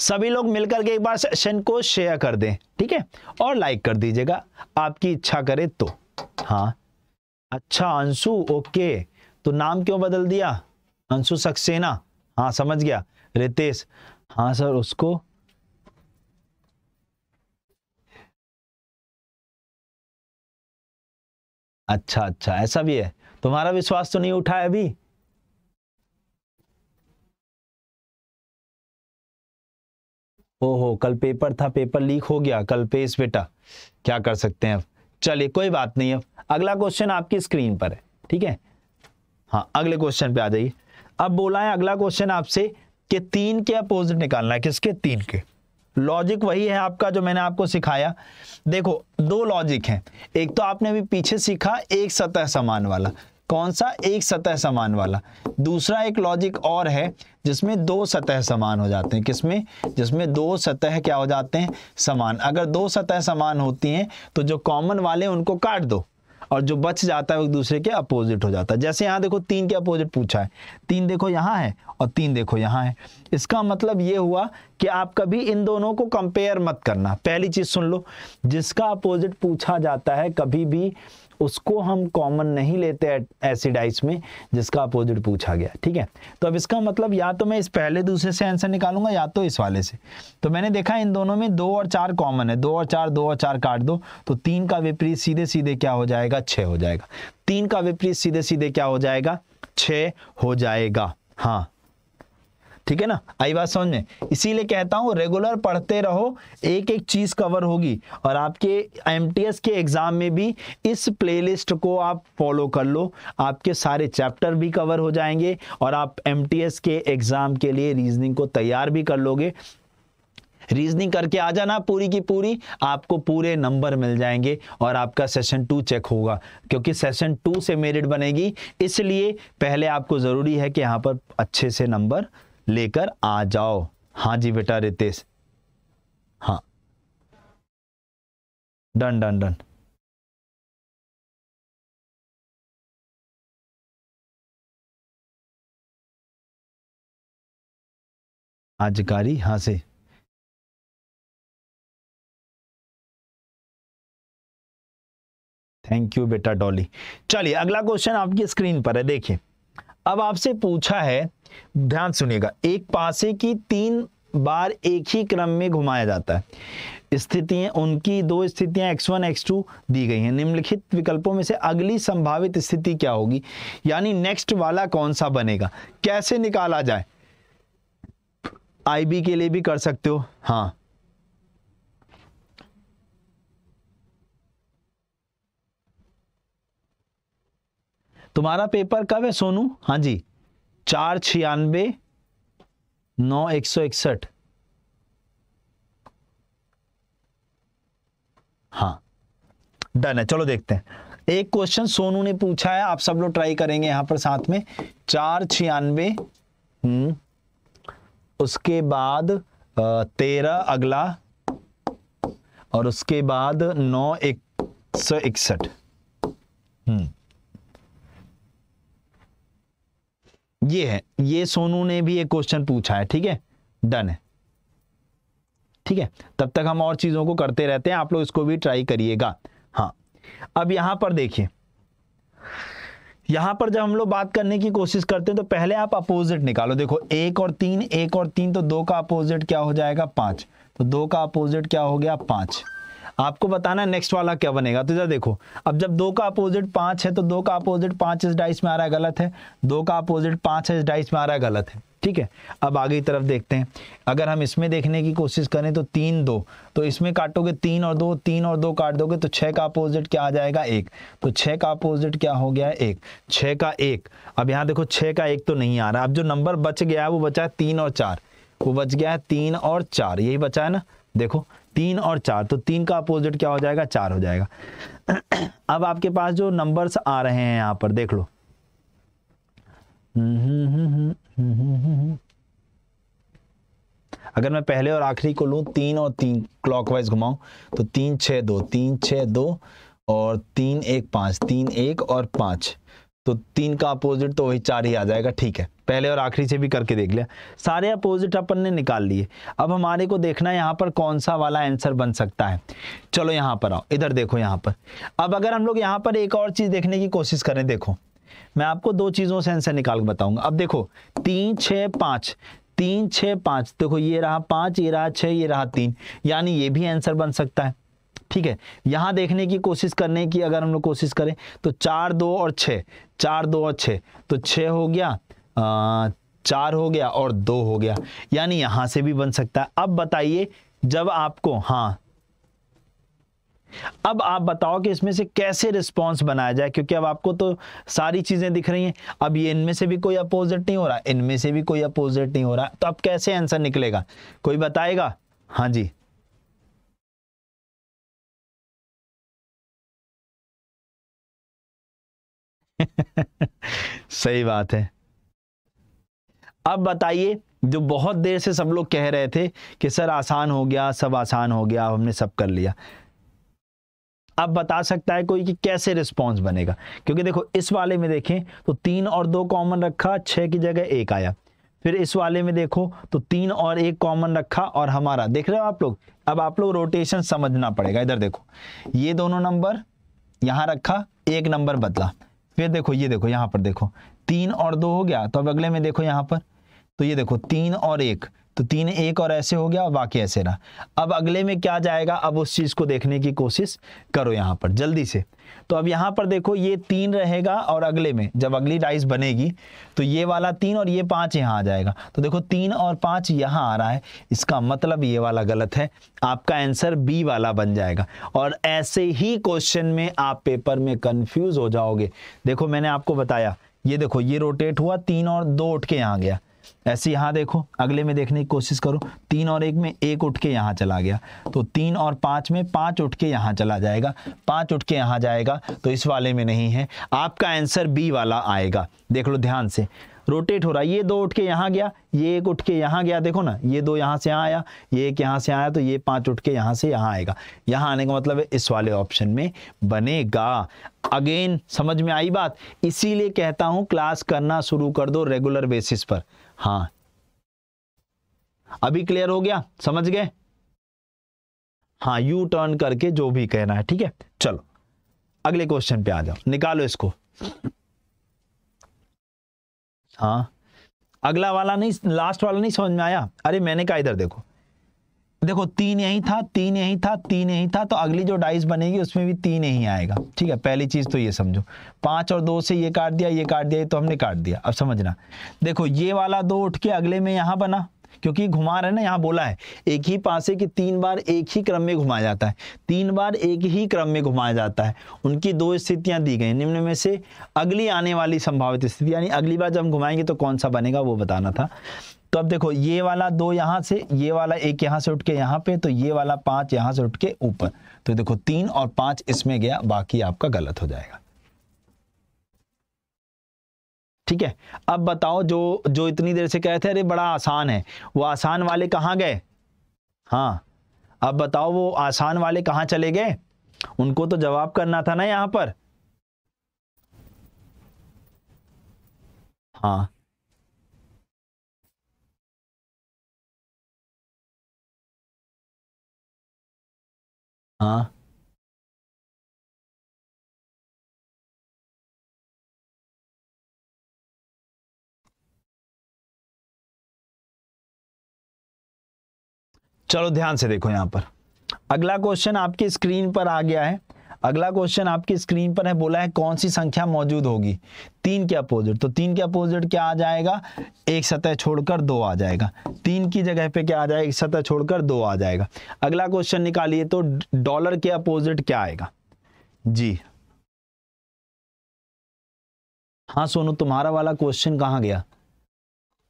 सभी लोग मिलकर के एक बार सेशन को शेयर कर दें ठीक है और लाइक कर दीजिएगा आपकी इच्छा करे तो हाँ अच्छा अंशु ओके तो नाम क्यों बदल दिया अंशु सक्सेना हाँ समझ गया रितेश हाँ सर उसको अच्छा अच्छा ऐसा भी है तुम्हारा विश्वास तो नहीं उठा है अभी ओहो कल पेपर था पेपर लीक हो गया कल पेश बेटा क्या कर सकते हैं अब चलिए कोई बात नहीं अब अगला क्वेश्चन आपकी स्क्रीन पर है ठीक है हाँ अगले क्वेश्चन पे आ जाइए अब बोला है अगला क्वेश्चन आपसे कि तीन के अपोजिट निकालना है किसके तीन के लॉजिक वही है आपका जो मैंने आपको सिखाया देखो दो लॉजिक हैं एक तो आपने अभी पीछे सीखा एक सतह समान वाला कौन सा एक सतह समान वाला दूसरा एक लॉजिक और है जिसमें दो सतह समान हो जाते हैं किसमें जिसमें दो सतह क्या हो जाते हैं समान अगर दो सतह समान होती हैं तो जो कॉमन वाले उनको काट दो और जो बच जाता है वो एक दूसरे के अपोजिट हो जाता है जैसे यहाँ देखो तीन के अपोजिट पूछा है तीन देखो यहाँ है और तीन देखो यहाँ है इसका मतलब ये हुआ कि आप कभी इन दोनों को कंपेयर मत करना पहली चीज़ सुन लो जिसका अपोजिट पूछा जाता है कभी भी उसको हम कॉमन नहीं लेते एसिडाइस में जिसका अपोजिट पूछा गया ठीक है तो अब इसका मतलब या तो मैं इस पहले दूसरे से आंसर निकालूंगा या तो इस वाले से तो मैंने देखा इन दोनों में दो और चार कॉमन है दो और चार दो और चार काट दो तो तीन का विपरीत सीधे सीधे क्या हो जाएगा छः हो जाएगा तीन का विपरीत सीधे सीधे क्या हो जाएगा छ हो जाएगा हाँ ठीक है ना आई बात समझ में इसीलिए कहता हूँ रेगुलर पढ़ते रहो एक एक चीज़ कवर होगी और आपके एम के एग्ज़ाम में भी इस प्लेलिस्ट को आप फॉलो कर लो आपके सारे चैप्टर भी कवर हो जाएंगे और आप एम के एग्ज़ाम के लिए रीजनिंग को तैयार भी कर लोगे रीजनिंग करके आ जाना पूरी की पूरी आपको पूरे नंबर मिल जाएंगे और आपका सेशन टू चेक होगा क्योंकि सेशन टू से मेरिट बनेगी इसलिए पहले आपको ज़रूरी है कि यहाँ पर अच्छे से नंबर लेकर आ जाओ हाँ जी बेटा रितेश हाँ डन डन डन आजकारी हाँ से थैंक यू बेटा डॉली चलिए अगला क्वेश्चन आपकी स्क्रीन पर है देखिए अब आपसे पूछा है ध्यान सुनिएगा एक पासे की तीन बार एक ही क्रम में घुमाया जाता है स्थितियां उनकी दो स्थितियां x1 x2 दी गई हैं निम्नलिखित विकल्पों में से अगली संभावित स्थिति क्या होगी यानी नेक्स्ट वाला कौन सा बनेगा कैसे निकाला जाए आईबी के लिए भी कर सकते हो हाँ तुम्हारा पेपर कब है सोनू हाँ जी चार छियानवे नौ एक सौ इकसठ हाँ डन है चलो देखते हैं एक क्वेश्चन सोनू ने पूछा है आप सब लोग ट्राई करेंगे यहां पर साथ में चार छियानवे हम्म, उसके बाद तेरह अगला और उसके बाद नौ एक सौ इकसठ हम्म ये है ये सोनू ने भी एक क्वेश्चन पूछा है ठीक है डन है ठीक है तब तक हम और चीज़ों को करते रहते हैं आप लोग इसको भी ट्राई करिएगा हाँ अब यहां पर देखिए यहां पर जब हम लोग बात करने की कोशिश करते हैं तो पहले आप अपोजिट निकालो देखो एक और तीन एक और तीन तो दो का अपोजिट क्या हो जाएगा पांच तो दो का अपोजिट क्या हो गया पांच आपको बताना नेक्स्ट वाला क्या बनेगा तो जरा देखो अब जब दो का अपोजिट पांच है तो दो का अपोजिट पांच इस डाइस में आ रहा है गलत है दो का अपोजिट पांच है इस डाइस में आ रहा है गलत है ठीक है अब आगे की तरफ देखते हैं अगर हम इसमें देखने की कोशिश करें तो तीन दो तो इसमें काटोगे तीन और दो तीन और दो काट दोगे तो छः का अपोजिट क्या आ जाएगा एक तो छः का अपोजिट क्या हो गया है एक छः का एक अब यहाँ देखो छः का एक तो नहीं आ रहा अब जो नंबर बच गया है वो बचा है तीन और चार वो बच गया है तीन और चार यही बचा है ना देखो तीन और चार तो तीन का अपोजिट क्या हो जाएगा चार हो जाएगा अब आपके पास जो नंबर्स आ रहे हैं यहाँ पर देख लो अगर मैं पहले और आखिरी को लू तीन और तीन क्लॉकवाइज घुमाऊं तो तीन छ दो तीन छ दो और तीन एक पांच तीन एक और पांच तो तीन का अपोजिट तो वही चार ही आ जाएगा ठीक है पहले और आखिरी से भी करके देख लिया सारे अपोजिट अपन ने निकाल लिए अब हमारे को देखना यहाँ पर कौन सा वाला आंसर बन सकता है चलो यहाँ पर आओ इधर देखो यहाँ पर अब अगर हम लोग यहाँ पर एक और चीज़ देखने की कोशिश करें देखो मैं आपको दो चीज़ों से आंसर निकाल के बताऊंगा अब देखो तीन छः पाँच तीन छः पाँच देखो ये रहा पाँच ये रहा छः ये रहा तीन यानी ये भी आंसर बन सकता है ठीक है यहाँ देखने की कोशिश करने की अगर हम लोग कोशिश करें तो चार दो और छः चार दो और छः तो छः हो गया आ, चार हो गया और दो हो गया यानी यहाँ से भी बन सकता है अब बताइए जब आपको हाँ अब आप बताओ कि इसमें से कैसे रिस्पांस बनाया जाए क्योंकि अब आपको तो सारी चीज़ें दिख रही हैं अब ये इनमें से भी कोई अपोजिट नहीं हो रहा इनमें से भी कोई अपोजिट नहीं हो रहा तो अब कैसे आंसर निकलेगा कोई बताएगा हाँ जी सही बात है अब बताइए जो बहुत देर से सब लोग कह रहे थे कि सर आसान हो गया सब आसान हो गया हमने सब कर लिया अब बता सकता है कोई कि कैसे रिस्पॉन्स बनेगा क्योंकि देखो इस वाले में देखें तो तीन और दो कॉमन रखा छह की जगह एक आया फिर इस वाले में देखो तो तीन और एक कॉमन रखा और हमारा देख रहे हो आप लोग अब आप लोग रोटेशन समझना पड़ेगा इधर देखो ये दोनों नंबर यहां रखा एक नंबर बदला फिर देखो ये देखो यहां पर देखो तीन और दो हो गया तो अब अगले में देखो यहां पर तो ये देखो तीन और एक तो तीन एक और ऐसे हो गया और बाकी ऐसे रहा अब अगले में क्या जाएगा अब उस चीज़ को देखने की कोशिश करो यहाँ पर जल्दी से तो अब यहाँ पर देखो ये तीन रहेगा और अगले में जब अगली डाइस बनेगी तो ये वाला तीन और ये पाँच यहाँ आ जाएगा तो देखो तीन और पांच यहाँ आ रहा है इसका मतलब ये वाला गलत है आपका आंसर बी वाला बन जाएगा और ऐसे ही क्वेश्चन में आप पेपर में कन्फ्यूज़ हो जाओगे देखो मैंने आपको बताया ये देखो ये रोटेट हुआ तीन और दो उठ के यहाँ गया ऐसे यहाँ देखो अगले में देखने की कोशिश करो तीन और एक में एक उठ के यहाँ चला गया तो तीन और पाँच में पाँच उठ के यहाँ चला जाएगा पाँच उठ के यहाँ जाएगा तो इस वाले में नहीं है आपका आंसर बी वाला आएगा देख लो ध्यान से रोटेट हो रहा है ये दो उठ के यहाँ गया ये एक उठ के यहाँ गया देखो ना ये दो यहाँ से यहाँ आया ये एक यहाँ से आया तो ये पाँच उठ के यहाँ से यहाँ आएगा यहाँ आने का मतलब है इस वाले ऑप्शन में बनेगा अगेन समझ में आई बात इसीलिए कहता हूँ क्लास करना शुरू कर दो रेगुलर बेसिस पर हाँ अभी क्लियर हो गया समझ गए हाँ यू टर्न करके जो भी कहना है ठीक है चलो अगले क्वेश्चन पे आ जाओ निकालो इसको हाँ अगला वाला नहीं लास्ट वाला नहीं समझ में आया अरे मैंने कहा इधर देखो देखो तीन यही था तीन यही था तीन यही था तो अगली जो डाइस बनेगी उसमें भी तीन यही आएगा ठीक है पहली चीज़ तो ये समझो पांच और दो से ये काट दिया ये काट दिया ये तो हमने काट दिया अब समझना देखो ये वाला दो उठ के अगले में यहाँ बना क्योंकि घुमा रहे ना यहाँ बोला है एक ही पासे की तीन बार एक ही क्रम में घुमाया जाता है तीन बार एक ही क्रम में घुमाया जाता है उनकी दो स्थितियां दी गई निम्न में से अगली आने वाली संभावित स्थिति यानी अगली बार जब हम घुमाएंगे तो कौन सा बनेगा वो बताना था तो अब देखो ये वाला दो यहां से ये वाला एक यहां से उठ के यहां पे तो ये वाला पांच यहां से उठ के ऊपर तो देखो तीन और पांच इसमें गया बाकी आपका गलत हो जाएगा ठीक है अब बताओ जो जो इतनी देर से कहे थे अरे बड़ा आसान है वो आसान वाले कहां गए हाँ अब बताओ वो आसान वाले कहां चले गए उनको तो जवाब करना था ना यहां पर हाँ Huh? हाँ। चलो ध्यान से देखो यहां पर अगला क्वेश्चन आपकी स्क्रीन पर आ गया है अगला क्वेश्चन आपकी स्क्रीन पर है बोला है कौन सी संख्या मौजूद होगी तीन के अपोजिट तो तीन के अपोजिट क्या आ जाएगा एक सतह छोड़कर दो आ जाएगा तीन की जगह पे क्या आ जाएगा एक सतह छोड़कर दो आ जाएगा अगला क्वेश्चन निकालिए तो डॉलर के अपोजिट क्या आएगा जी हाँ सोनू तुम्हारा वाला क्वेश्चन कहाँ गया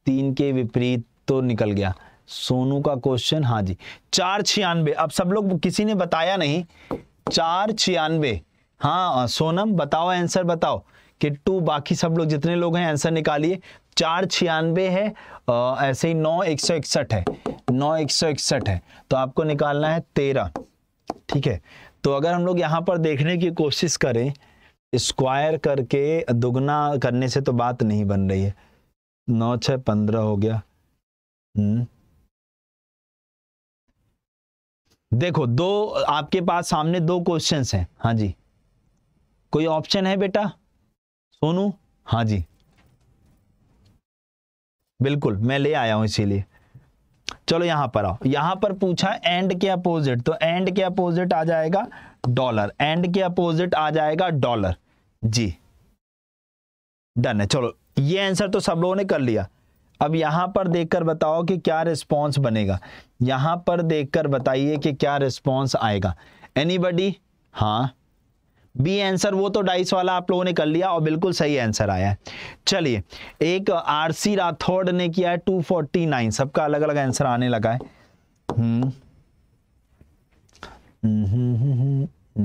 तीन के विपरीत तो निकल गया सोनू का क्वेश्चन हाँ जी चार छियानबे अब सब लोग किसी ने बताया नहीं चार छियानवे हाँ सोनम बताओ आंसर बताओ किट्टू बाकी सब लोग जितने लोग हैं आंसर निकालिए चार छियानवे है आ, ऐसे ही नौ एक सौ इकसठ है नौ एक सौ इकसठ है तो आपको निकालना है तेरह ठीक है तो अगर हम लोग यहाँ पर देखने की कोशिश करें स्क्वायर करके दुगना करने से तो बात नहीं बन रही है नौ छः पंद्रह हो गया हम्म। देखो दो आपके पास सामने दो क्वेश्चंस हैं हाँ जी कोई ऑप्शन है बेटा सोनू हाँ जी बिल्कुल मैं ले आया हूं इसीलिए चलो यहां पर आओ यहां पर पूछा एंड के अपोजिट तो एंड के अपोजिट आ जाएगा डॉलर एंड के अपोजिट आ जाएगा डॉलर जी डन है चलो ये आंसर तो सब लोगों ने कर लिया अब यहां पर देखकर बताओ कि क्या रिस्पॉन्स बनेगा यहां पर देखकर बताइए कि क्या रिस्पॉन्स आएगा एनीबडी हाँ बी आंसर वो तो डाइस वाला आप लोगों ने कर लिया और बिल्कुल सही आंसर आया है चलिए एक आरसी राठौड़ ने किया है 249 सबका अलग अलग आंसर आने लगा है हम्म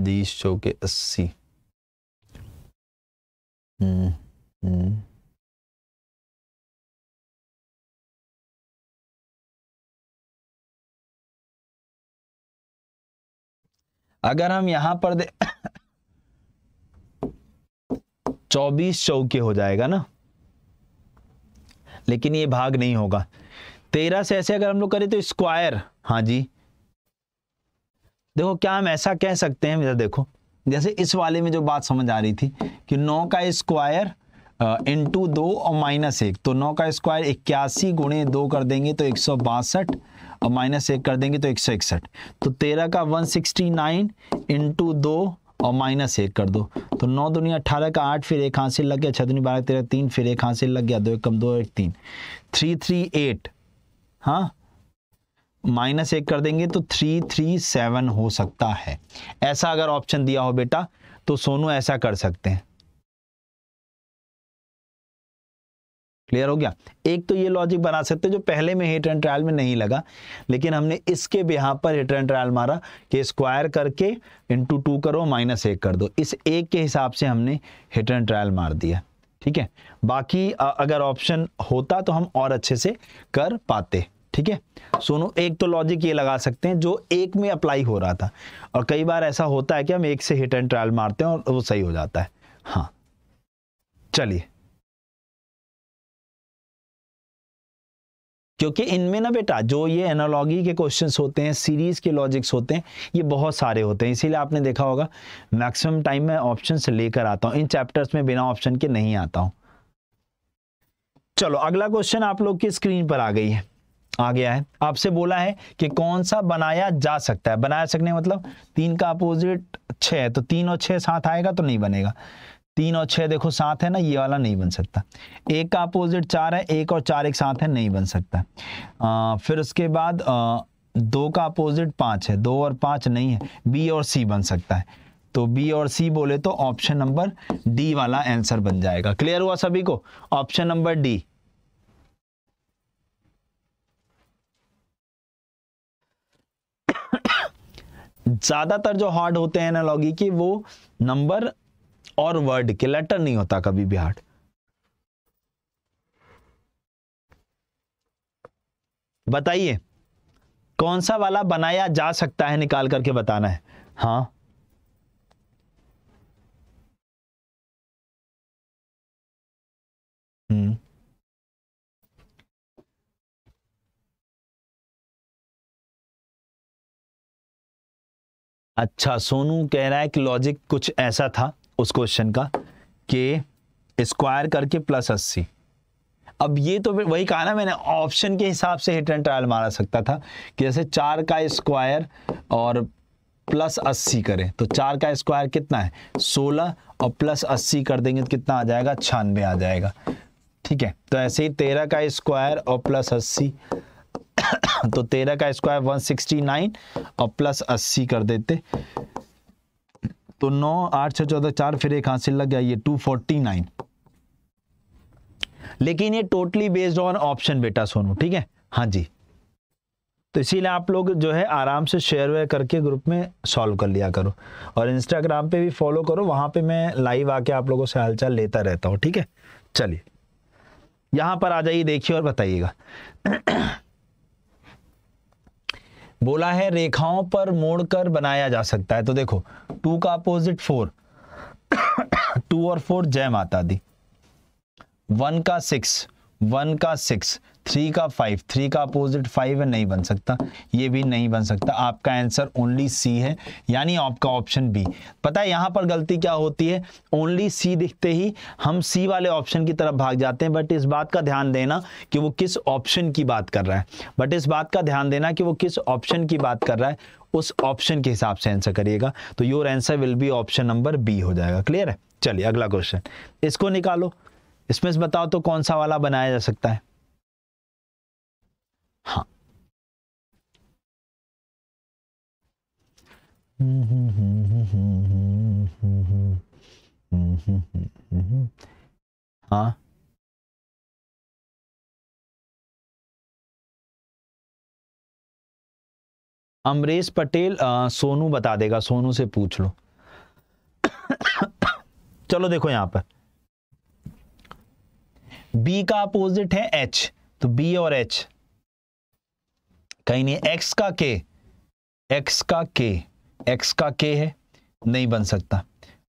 बीस सौ के अस्सी हम्म, हम्म। अगर हम यहां पर दे चौबीस चौके हो जाएगा ना लेकिन ये भाग नहीं होगा तेरह से ऐसे अगर हम लोग करें तो स्क्वायर हाँ जी देखो क्या हम ऐसा कह सकते हैं देखो जैसे इस वाले में जो बात समझ आ रही थी कि नौ का स्क्वायर इंटू दो और माइनस एक तो नौ का स्क्वायर इक्यासी गुणे दो कर देंगे तो एक सौ बासठ और माइनस एक कर देंगे तो एक सौ इकसठ तो तेरह का वन सिक्सटी नाइन इंटू दो और माइनस एक कर दो तो नौ दुनिया अट्ठारह का आठ फिर एक हासिल लग गया छह दुनिया बारह तेरह तीन फिर एक हासिल लग गया दो एक कम दो एक तीन थ्री थ्री एट हाँ माइनस एक कर देंगे तो थ्री थ्री सेवन हो सकता है ऐसा अगर ऑप्शन दिया हो बेटा तो सोनू ऐसा कर सकते हैं क्लियर हो गया एक तो ये लॉजिक बना सकते जो पहले में हिट एंड ट्रायल में नहीं लगा लेकिन हमने इसके बिहार पर हिट एंड ट्रायल मारा कि स्क्वायर करके इंटू टू करो माइनस एक कर दो इस एक के हिसाब से हमने हिट एंड ट्रायल मार दिया ठीक है बाकी अगर ऑप्शन होता तो हम और अच्छे से कर पाते ठीक है सोनो एक तो लॉजिक ये लगा सकते हैं जो एक में अप्लाई हो रहा था और कई बार ऐसा होता है कि हम एक से हिट एंड ट्रायल मारते हैं और वो सही हो जाता है हाँ चलिए क्योंकि इनमें ना बेटा जो ये एनालॉगी के क्वेश्चंस होते हैं सीरीज के लॉजिक्स होते हैं ये बहुत सारे होते हैं इसीलिए आपने देखा होगा मैक्सिमम टाइम मैं ऑप्शंस लेकर आता हूँ इन चैप्टर्स में बिना ऑप्शन के नहीं आता हूं चलो अगला क्वेश्चन आप लोग की स्क्रीन पर आ गई है आ गया है आपसे बोला है कि कौन सा बनाया जा सकता है बनाया सकने मतलब तीन का अपोजिट छ है तो तीन और छ साथ आएगा तो नहीं बनेगा तीन और छह देखो साथ है ना ये वाला नहीं बन सकता एक का अपोजिट चार है एक और चार एक साथ है नहीं बन सकता आ, फिर उसके बाद आ, दो का अपोजिट पांच है दो और पांच नहीं है बी और सी बन सकता है तो बी और सी बोले तो ऑप्शन नंबर डी वाला आंसर बन जाएगा क्लियर हुआ सभी को ऑप्शन नंबर डी ज्यादातर जो हार्ड होते हैं एनालॉगी के वो नंबर और वर्ड के लेटर नहीं होता कभी भी हार्ट बताइए कौन सा वाला बनाया जा सकता है निकाल करके बताना है हाँ हम्म। अच्छा सोनू कह रहा है कि लॉजिक कुछ ऐसा था उस क्वेश्चन का के स्क्वायर करके प्लस अस्सी अब ये तो वही कहा ना मैंने ऑप्शन के हिसाब से हिट एंड ट्रायल मारा सकता था कि जैसे चार का स्क्वायर और प्लस अस्सी करें तो चार का स्क्वायर कितना है सोलह और प्लस अस्सी कर देंगे तो कितना आ जाएगा छानबे आ जाएगा ठीक है तो ऐसे ही तेरह का स्क्वायर और प्लस अस्सी तो तेरह का स्क्वायर वन सिक्सटी नाइन और प्लस अस्सी कर देते तो नौ आठ छह चौदह चार फिर एक हासिल लग गया ये टू फोर्टी नाइन लेकिन ये टोटली बेस्ड ऑन ऑप्शन बेटा सोनू ठीक है हाँ जी तो इसीलिए आप लोग जो है आराम से शेयर वेयर करके ग्रुप में सॉल्व कर लिया करो और इंस्टाग्राम पे भी फॉलो करो वहां पे मैं लाइव आके आप लोगों से हालचाल लेता रहता हूँ ठीक है चलिए यहां पर आ जाइए देखिए और बताइएगा बोला है रेखाओं पर मोड़कर बनाया जा सकता है तो देखो टू का अपोजिट फोर टू और फोर जय माता दी वन का सिक्स वन का सिक्स थ्री का फाइव थ्री का अपोजिट फाइव है नहीं बन सकता ये भी नहीं बन सकता आपका आंसर ओनली सी है यानी आपका ऑप्शन बी पता है यहाँ पर गलती क्या होती है ओनली सी दिखते ही हम सी वाले ऑप्शन की तरफ भाग जाते हैं बट इस बात का ध्यान देना कि वो किस ऑप्शन की बात कर रहा है बट इस बात का ध्यान देना कि वो किस ऑप्शन की बात कर रहा है उस ऑप्शन के हिसाब से आंसर करिएगा तो your answer will be option number B हो जाएगा क्लियर है चलिए अगला क्वेश्चन इसको निकालो इसमें से बताओ तो कौन सा वाला बनाया जा सकता है हाँ हाँ अमरेश पटेल सोनू बता देगा सोनू से पूछ लो चलो देखो यहां पर बी का अपोजिट है एच तो बी और एच कहीं नहीं एक्स का के एक्स का के एक्स का के है नहीं बन सकता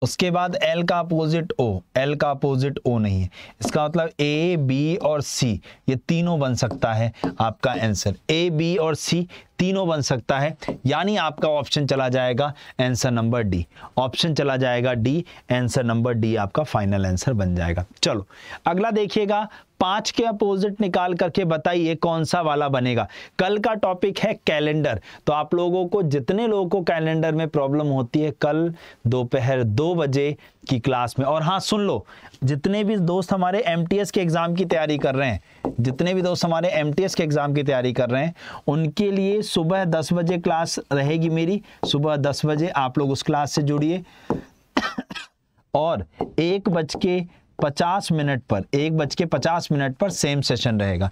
उसके बाद एल का अपोजिट ओ एल का अपोजिट ओ नहीं है इसका मतलब ए बी और सी ये तीनों बन सकता है आपका आंसर ए बी और सी तीनों बन सकता है यानी आपका ऑप्शन चला जाएगा आंसर नंबर डी ऑप्शन चला जाएगा डी आंसर नंबर डी आपका फाइनल आंसर बन जाएगा चलो अगला देखिएगा पांच के अपोजिट निकाल करके बताइए कौन सा वाला बनेगा कल का टॉपिक है कैलेंडर तो आप लोगों को जितने लोगों को कैलेंडर में प्रॉब्लम होती है कल दोपहर दो बजे की क्लास में और हाँ सुन लो जितने भी दोस्त हमारे एम के एग्ज़ाम की तैयारी कर रहे हैं जितने भी दोस्त हमारे एम के एग्ज़ाम की तैयारी कर रहे हैं उनके लिए सुबह दस बजे क्लास रहेगी मेरी सुबह दस बजे आप लोग उस क्लास से जुड़िए और एक बज के पचास मिनट पर एक बज के पचास मिनट पर सेम सेशन रहेगा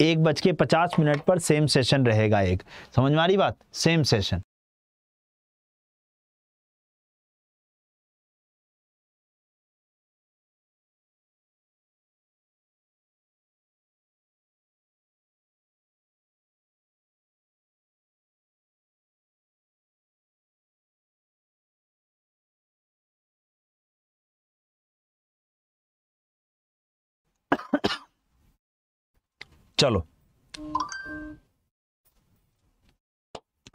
एक बज के पचास मिनट पर सेम सेशन रहेगा एक समझ में आ रही बात सेम सेशन चलो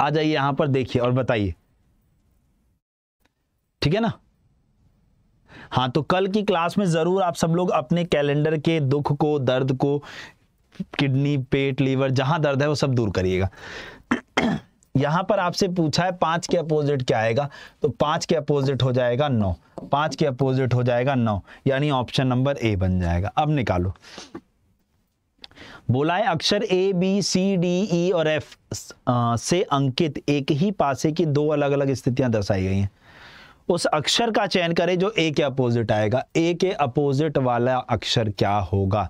आ जाइए यहां पर देखिए और बताइए ठीक है ना हाँ तो कल की क्लास में जरूर आप सब लोग अपने कैलेंडर के दुख को दर्द को किडनी पेट लीवर जहां दर्द है वो सब दूर करिएगा यहां पर आपसे पूछा है पांच के अपोजिट क्या आएगा तो पांच के अपोजिट हो जाएगा नौ पांच के अपोजिट हो जाएगा नौ यानी ऑप्शन नंबर ए बन जाएगा अब निकालो बोला है अक्षर A B C D E और एफ से अंकित एक ही पासे की दो अलग अलग स्थितियां दर्शाई गई हैं उस अक्षर का चयन करें जो ए के अपोजिट आएगा ए के अपोजिट वाला अक्षर क्या होगा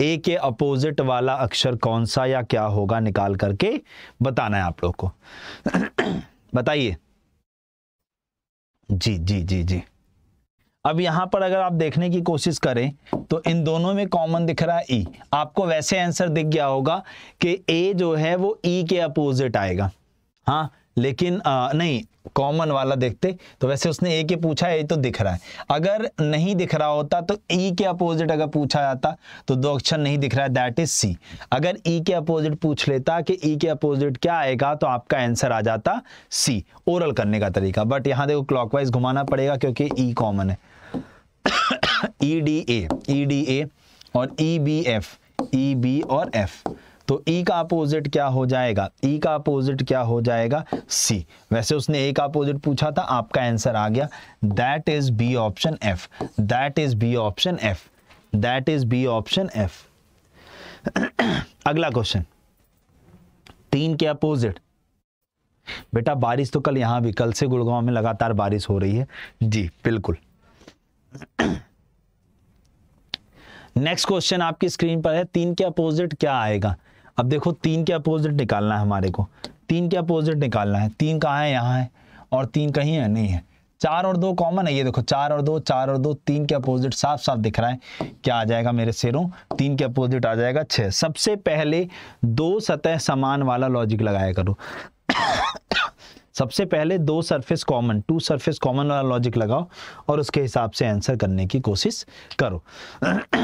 ए के अपोजिट वाला अक्षर कौन सा या क्या होगा निकाल करके बताना है आप लोग को बताइए जी जी जी जी अब यहां पर अगर आप देखने की कोशिश करें तो इन दोनों में कॉमन दिख रहा है ई e. आपको वैसे आंसर दिख गया होगा कि ए जो है वो ई e के अपोजिट आएगा हाँ लेकिन आ, नहीं कॉमन वाला देखते तो वैसे उसने ए के पूछा ए तो दिख रहा है अगर नहीं दिख रहा होता तो ई e के अपोजिट अगर पूछा जाता तो दो अक्षर नहीं दिख रहा है दैट इज सी अगर ई e के अपोजिट पूछ लेता कि ई e के अपोजिट क्या आएगा तो आपका आंसर आ जाता सी ओरल करने का तरीका बट यहां देखो क्लॉकवाइज घुमाना पड़ेगा क्योंकि ई e कॉमन है EDA, EDA E D A और E B F E B और एफ तो ई e का अपोजिट क्या हो जाएगा ई e का अपोजिट क्या हो जाएगा सी वैसे उसने A का अपोजिट पूछा था आपका आंसर आ गया that is B option F that is B option F that is B option F अगला क्वेश्चन तीन के अपोजिट बेटा बारिश तो कल यहां भी कल से गुड़गांव में लगातार बारिश हो रही है जी बिल्कुल नेक्स्ट क्वेश्चन आपकी स्क्रीन पर है तीन के अपोजिट क्या आएगा अब देखो तीन के अपोजिट निकालना है हमारे को तीन के अपोजिट निकालना है तीन कहाँ है यहाँ है और तीन कहीं है नहीं है चार और दो कॉमन है ये देखो चार और दो चार और दो तीन के अपोजिट साफ साफ दिख रहा है क्या आ जाएगा मेरे सिरों तीन के अपोजिट आ जाएगा छः सबसे पहले दो सतह समान वाला लॉजिक लगाया करो सबसे पहले दो surface common to surface common वाला लॉजिक लगाओ और उसके हिसाब से आंसर करने की कोशिश करो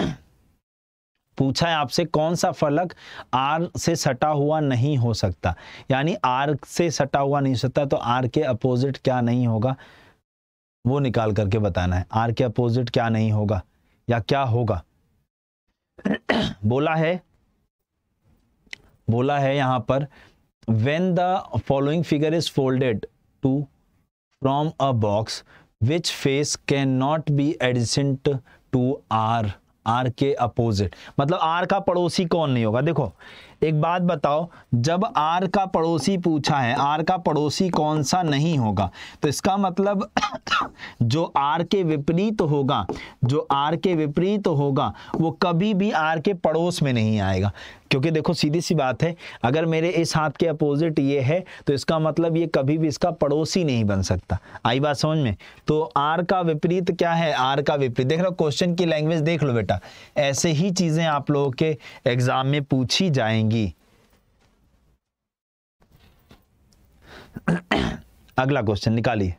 पूछा है आपसे कौन सा फलक आर से सटा हुआ नहीं हो सकता यानी आर से सटा हुआ नहीं हो सकता तो आर के अपोजिट क्या नहीं होगा वो निकाल करके बताना है आर के अपोजिट क्या नहीं होगा या क्या होगा बोला है बोला है यहां पर when the following figure is folded to from a box which face cannot be adjacent to r r ke opposite matlab r ka padosi kaun nahi hoga dekho एक बात बताओ जब आर का पड़ोसी पूछा है आर का पड़ोसी कौन सा नहीं होगा तो इसका मतलब जो आर के विपरीत होगा जो आर के विपरीत होगा वो कभी भी आर के पड़ोस में नहीं आएगा क्योंकि देखो सीधी सी बात है अगर मेरे इस हाथ के अपोजिट ये है तो इसका मतलब ये कभी भी इसका पड़ोसी नहीं बन सकता आई बात समझ में तो आर का विपरीत क्या है आर का विपरीत देख लो क्वेश्चन की लैंग्वेज देख लो बेटा ऐसे ही चीज़ें आप लोगों के एग्जाम में पूछी जाएंगी जाएंगी अगला क्वेश्चन निकालिए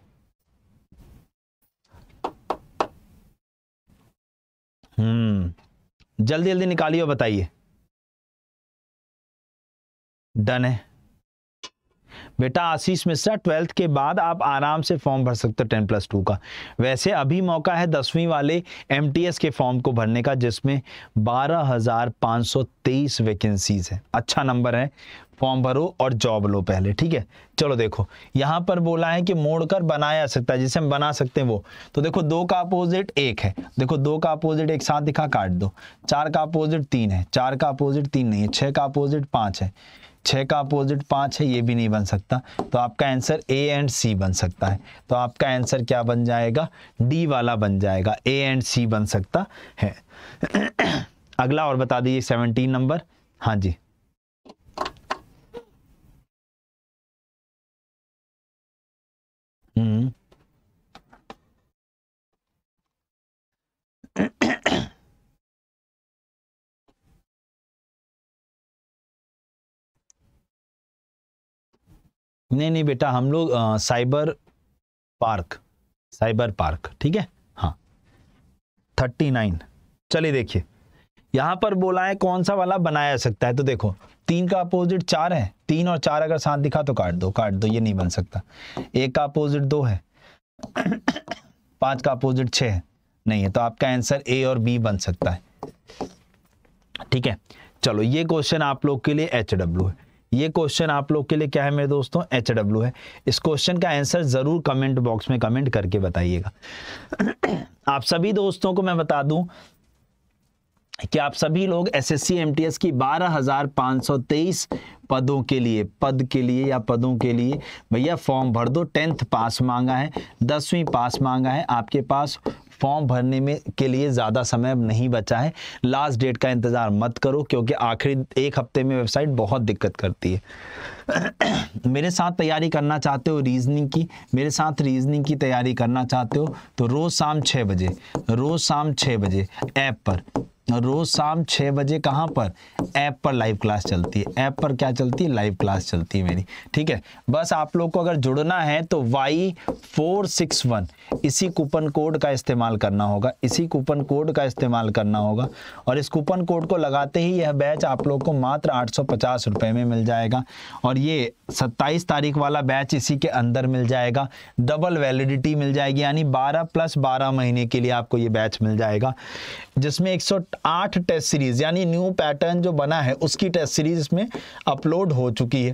हम्म जल्दी जल्दी निकालिए और बताइए डन है बेटा आशीष मिश्रा ट्वेल्थ के बाद आप आराम से फॉर्म भर सकते हो टेन प्लस टू का वैसे अभी मौका है दसवीं वाले एम के फॉर्म को भरने का जिसमें बारह हज़ार पाँच सौ तेईस वैकेंसीज है अच्छा नंबर है फॉर्म भरो और जॉब लो पहले ठीक है चलो देखो यहाँ पर बोला है कि मोड़ कर बनाया सकता है जिसे हम बना सकते हैं वो तो देखो दो का अपोजिट एक है देखो दो का अपोजिट एक साथ दिखा काट दो चार का अपोजिट तीन है चार का अपोजिट तीन नहीं है छः का अपोजिट पाँच है छः का अपोजिट पाँच है ये भी नहीं बन सकता तो आपका आंसर ए एंड सी बन सकता है तो आपका आंसर क्या बन जाएगा डी वाला बन जाएगा ए एंड सी बन सकता है अगला और बता दीजिए सेवनटीन नंबर हाँ जी नहीं नहीं बेटा हम लोग साइबर पार्क साइबर पार्क ठीक है हाँ थर्टी नाइन चलिए देखिए यहां पर बोला है कौन सा वाला बनाया जा सकता है तो देखो तीन का अपोजिट चार है तीन और चार अगर साथ दिखा तो काट दो काट दो ये नहीं बन सकता एक का अपोजिट दो है पांच का अपोजिट छ है नहीं है तो आपका आंसर ए और बी बन सकता है ठीक है चलो ये क्वेश्चन आप लोग के लिए एच डब्ल्यू है ये क्वेश्चन आप लोग के लिए क्या है मेरे दोस्तों एच डब्ल्यू है इस क्वेश्चन का आंसर ज़रूर कमेंट बॉक्स में कमेंट करके बताइएगा आप सभी दोस्तों को मैं बता दूं कि आप सभी लोग एसएससी एमटीएस की 12,523 पदों के लिए पद के लिए या पदों के लिए भैया फॉर्म भर दो टेंथ पास मांगा है दसवीं पास मांगा है आपके पास फॉर्म भरने में के लिए ज़्यादा समय अब नहीं बचा है लास्ट डेट का इंतज़ार मत करो क्योंकि आखिरी एक हफ्ते में वेबसाइट बहुत दिक्कत करती है मेरे साथ तैयारी करना चाहते हो रीजनिंग की मेरे साथ रीजनिंग की तैयारी करना चाहते हो तो रोज़ शाम छः बजे रोज़ शाम छः बजे ऐप पर रोज़ शाम छः बजे कहाँ पर ऐप पर लाइव क्लास चलती है ऐप पर क्या चलती है लाइव क्लास चलती है मेरी ठीक है बस आप लोग को अगर जुड़ना है तो वाई फोर सिक्स वन इसी कूपन कोड का इस्तेमाल करना होगा इसी कूपन कोड का इस्तेमाल करना होगा और इस कूपन कोड को लगाते ही यह बैच आप लोग को मात्र आठ सौ पचास रुपये में मिल जाएगा और ये सत्ताईस तारीख वाला बैच इसी के अंदर मिल जाएगा डबल वैलिडिटी मिल जाएगी यानी बारह प्लस बारह महीने के लिए आपको ये बैच मिल जाएगा जिसमें एक सौ आठ टेस्ट सीरीज यानी न्यू पैटर्न जो बना है उसकी टेस्ट सीरीज में अपलोड हो चुकी है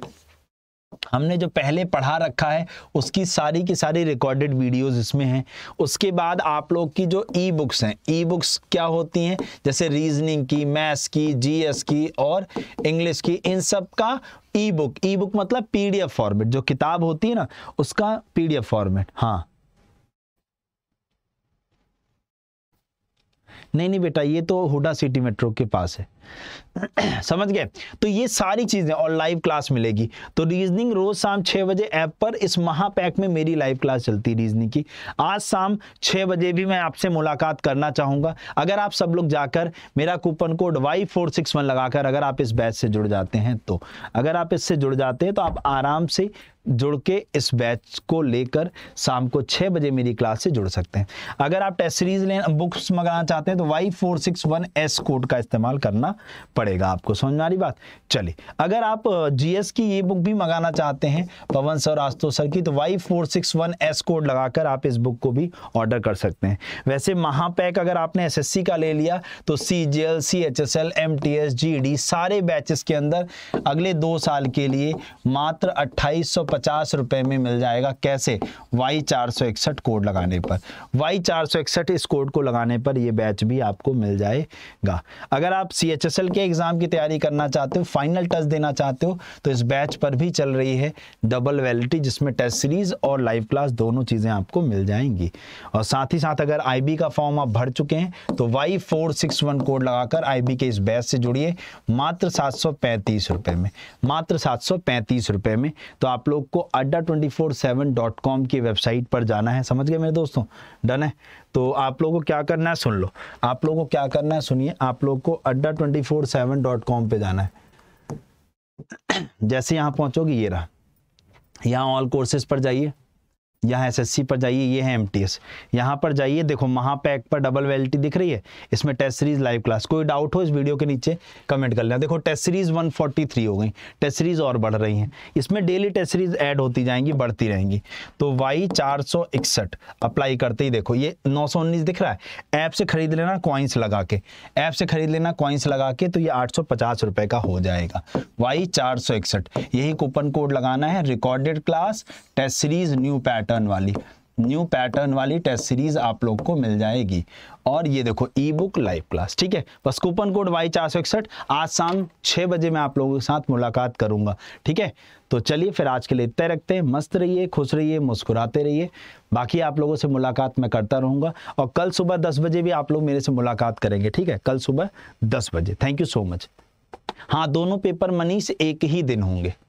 हमने जो पहले पढ़ा रखा है उसकी सारी की सारी रिकॉर्डेड वीडियोस इसमें हैं उसके बाद आप लोग की जो ई बुक्स हैं ई बुक्स क्या होती हैं जैसे रीजनिंग की मैथ्स की जीएस की और इंग्लिश की इन सब का ई बुक ई बुक मतलब पीडीएफ फॉर्मेट जो किताब होती है ना उसका पीडीएफ फॉर्मेट हाँ नहीं नहीं बेटा ये तो हुडा सिटी मेट्रो के पास है समझ गए तो ये सारी चीज़ें और लाइव क्लास मिलेगी तो रीजनिंग रोज़ शाम छह बजे ऐप पर इस महापैक में मेरी लाइव क्लास चलती है रीजनिंग की आज शाम छह बजे भी मैं आपसे मुलाकात करना चाहूंगा अगर आप सब लोग जाकर मेरा coupon code Y four six one लगाकर अगर आप इस बैच से जुड़ जाते हैं तो अगर आप इससे जुड़ जाते हैं तो आप आराम से जुड़ के इस बैच को लेकर शाम को छः बजे मेरी क्लास से जुड़ सकते हैं अगर आप टेस्ट सीरीज लें बुक्स मंगाना चाहते हैं तो Y four six one S code का इस्तेमाल करना पड़ेगा आपको समझ में आ रही बात चलिए अगर आप जीएस की ये बुक भी मंगाना चाहते हैं पवन सर आस्तो सर की तो Y four six one S code लगाकर आप इस बुक को भी ऑर्डर कर सकते हैं वैसे महापैक अगर आपने एस का ले लिया तो C G L C H S L M T S G D सारे बैचेस के अंदर अगले दो साल के लिए मात्र अट्ठाईस सौ पचास रुपए में मिल जाएगा कैसे वाई चार सौ इकसठ कोड लगाने पर वाई चार सौ इकसठ इस कोड को लगाने पर यह बैच भी आपको मिल जाएगा अगर आप सी एच एस एल के एग्ज़ाम की तैयारी करना चाहते हो फाइनल टेस्ट देना चाहते हो तो इस बैच पर भी चल रही है डबल वैलिटी जिसमें टेस्ट सीरीज़ और लाइव क्लास दोनों चीज़ें आपको मिल जाएंगी और साथ ही साथ अगर आई का फॉर्म आप भर चुके हैं तो Y four six one code लगाकर आई के इस बैच से जुड़िए मात्र सात सौ पैंतीस रुपए में मात्र सात सौ पैंतीस रुपए में तो आप लोग लोग को Adda twenty four seven dot com की वेबसाइट पर जाना है समझ गए मेरे दोस्तों डन है तो आप लोगों को क्या करना है सुन लो आप लोगों को क्या करना है सुनिए आप लोग को Adda twenty four seven dot com पर जाना है जैसे यहाँ पहुँचोगे ये रहा यहाँ ऑल कोर्सेज पर जाइए यहाँ एसएससी पर जाइए ये है एमटीएस यहाँ पर जाइए देखो महापैक पर डबल वेलिटी दिख रही है इसमें टेस्ट सीरीज लाइव क्लास कोई डाउट हो इस वीडियो के नीचे कमेंट कर लेना देखो टेस्ट सीरीज 143 हो गई टेस्ट सीरीज और बढ़ रही हैं इसमें डेली टेस्ट सीरीज ऐड होती जाएंगी बढ़ती रहेंगी तो वाई चार अप्लाई करते ही देखो ये नौ दिख रहा है ऐप से खरीद लेना क्वाइंस लगा के ऐप से खरीद लेना क्वाइंस लगा के तो ये आठ रुपए का हो जाएगा वाई चार यही कूपन कोड लगाना है recorded class test series new pattern pattern वाली न्यू पैटर्न वाली टेस्ट सीरीज आप लोग को मिल जाएगी और ये देखो ई बुक लाइव क्लास ठीक है बस कूपन कोड वाई चार सौ इकसठ आज शाम छः बजे मैं आप लोगों के साथ मुलाकात करूंगा ठीक है तो चलिए फिर आज के लिए तय रखते हैं मस्त रहिए खुश रहिए मुस्कुराते रहिए बाकी आप लोगों से मुलाकात मैं करता रहूँगा और कल सुबह दस बजे भी आप लोग मेरे से मुलाकात करेंगे ठीक है कल सुबह दस बजे थैंक यू सो मच हाँ दोनों पेपर मनीष एक ही दिन होंगे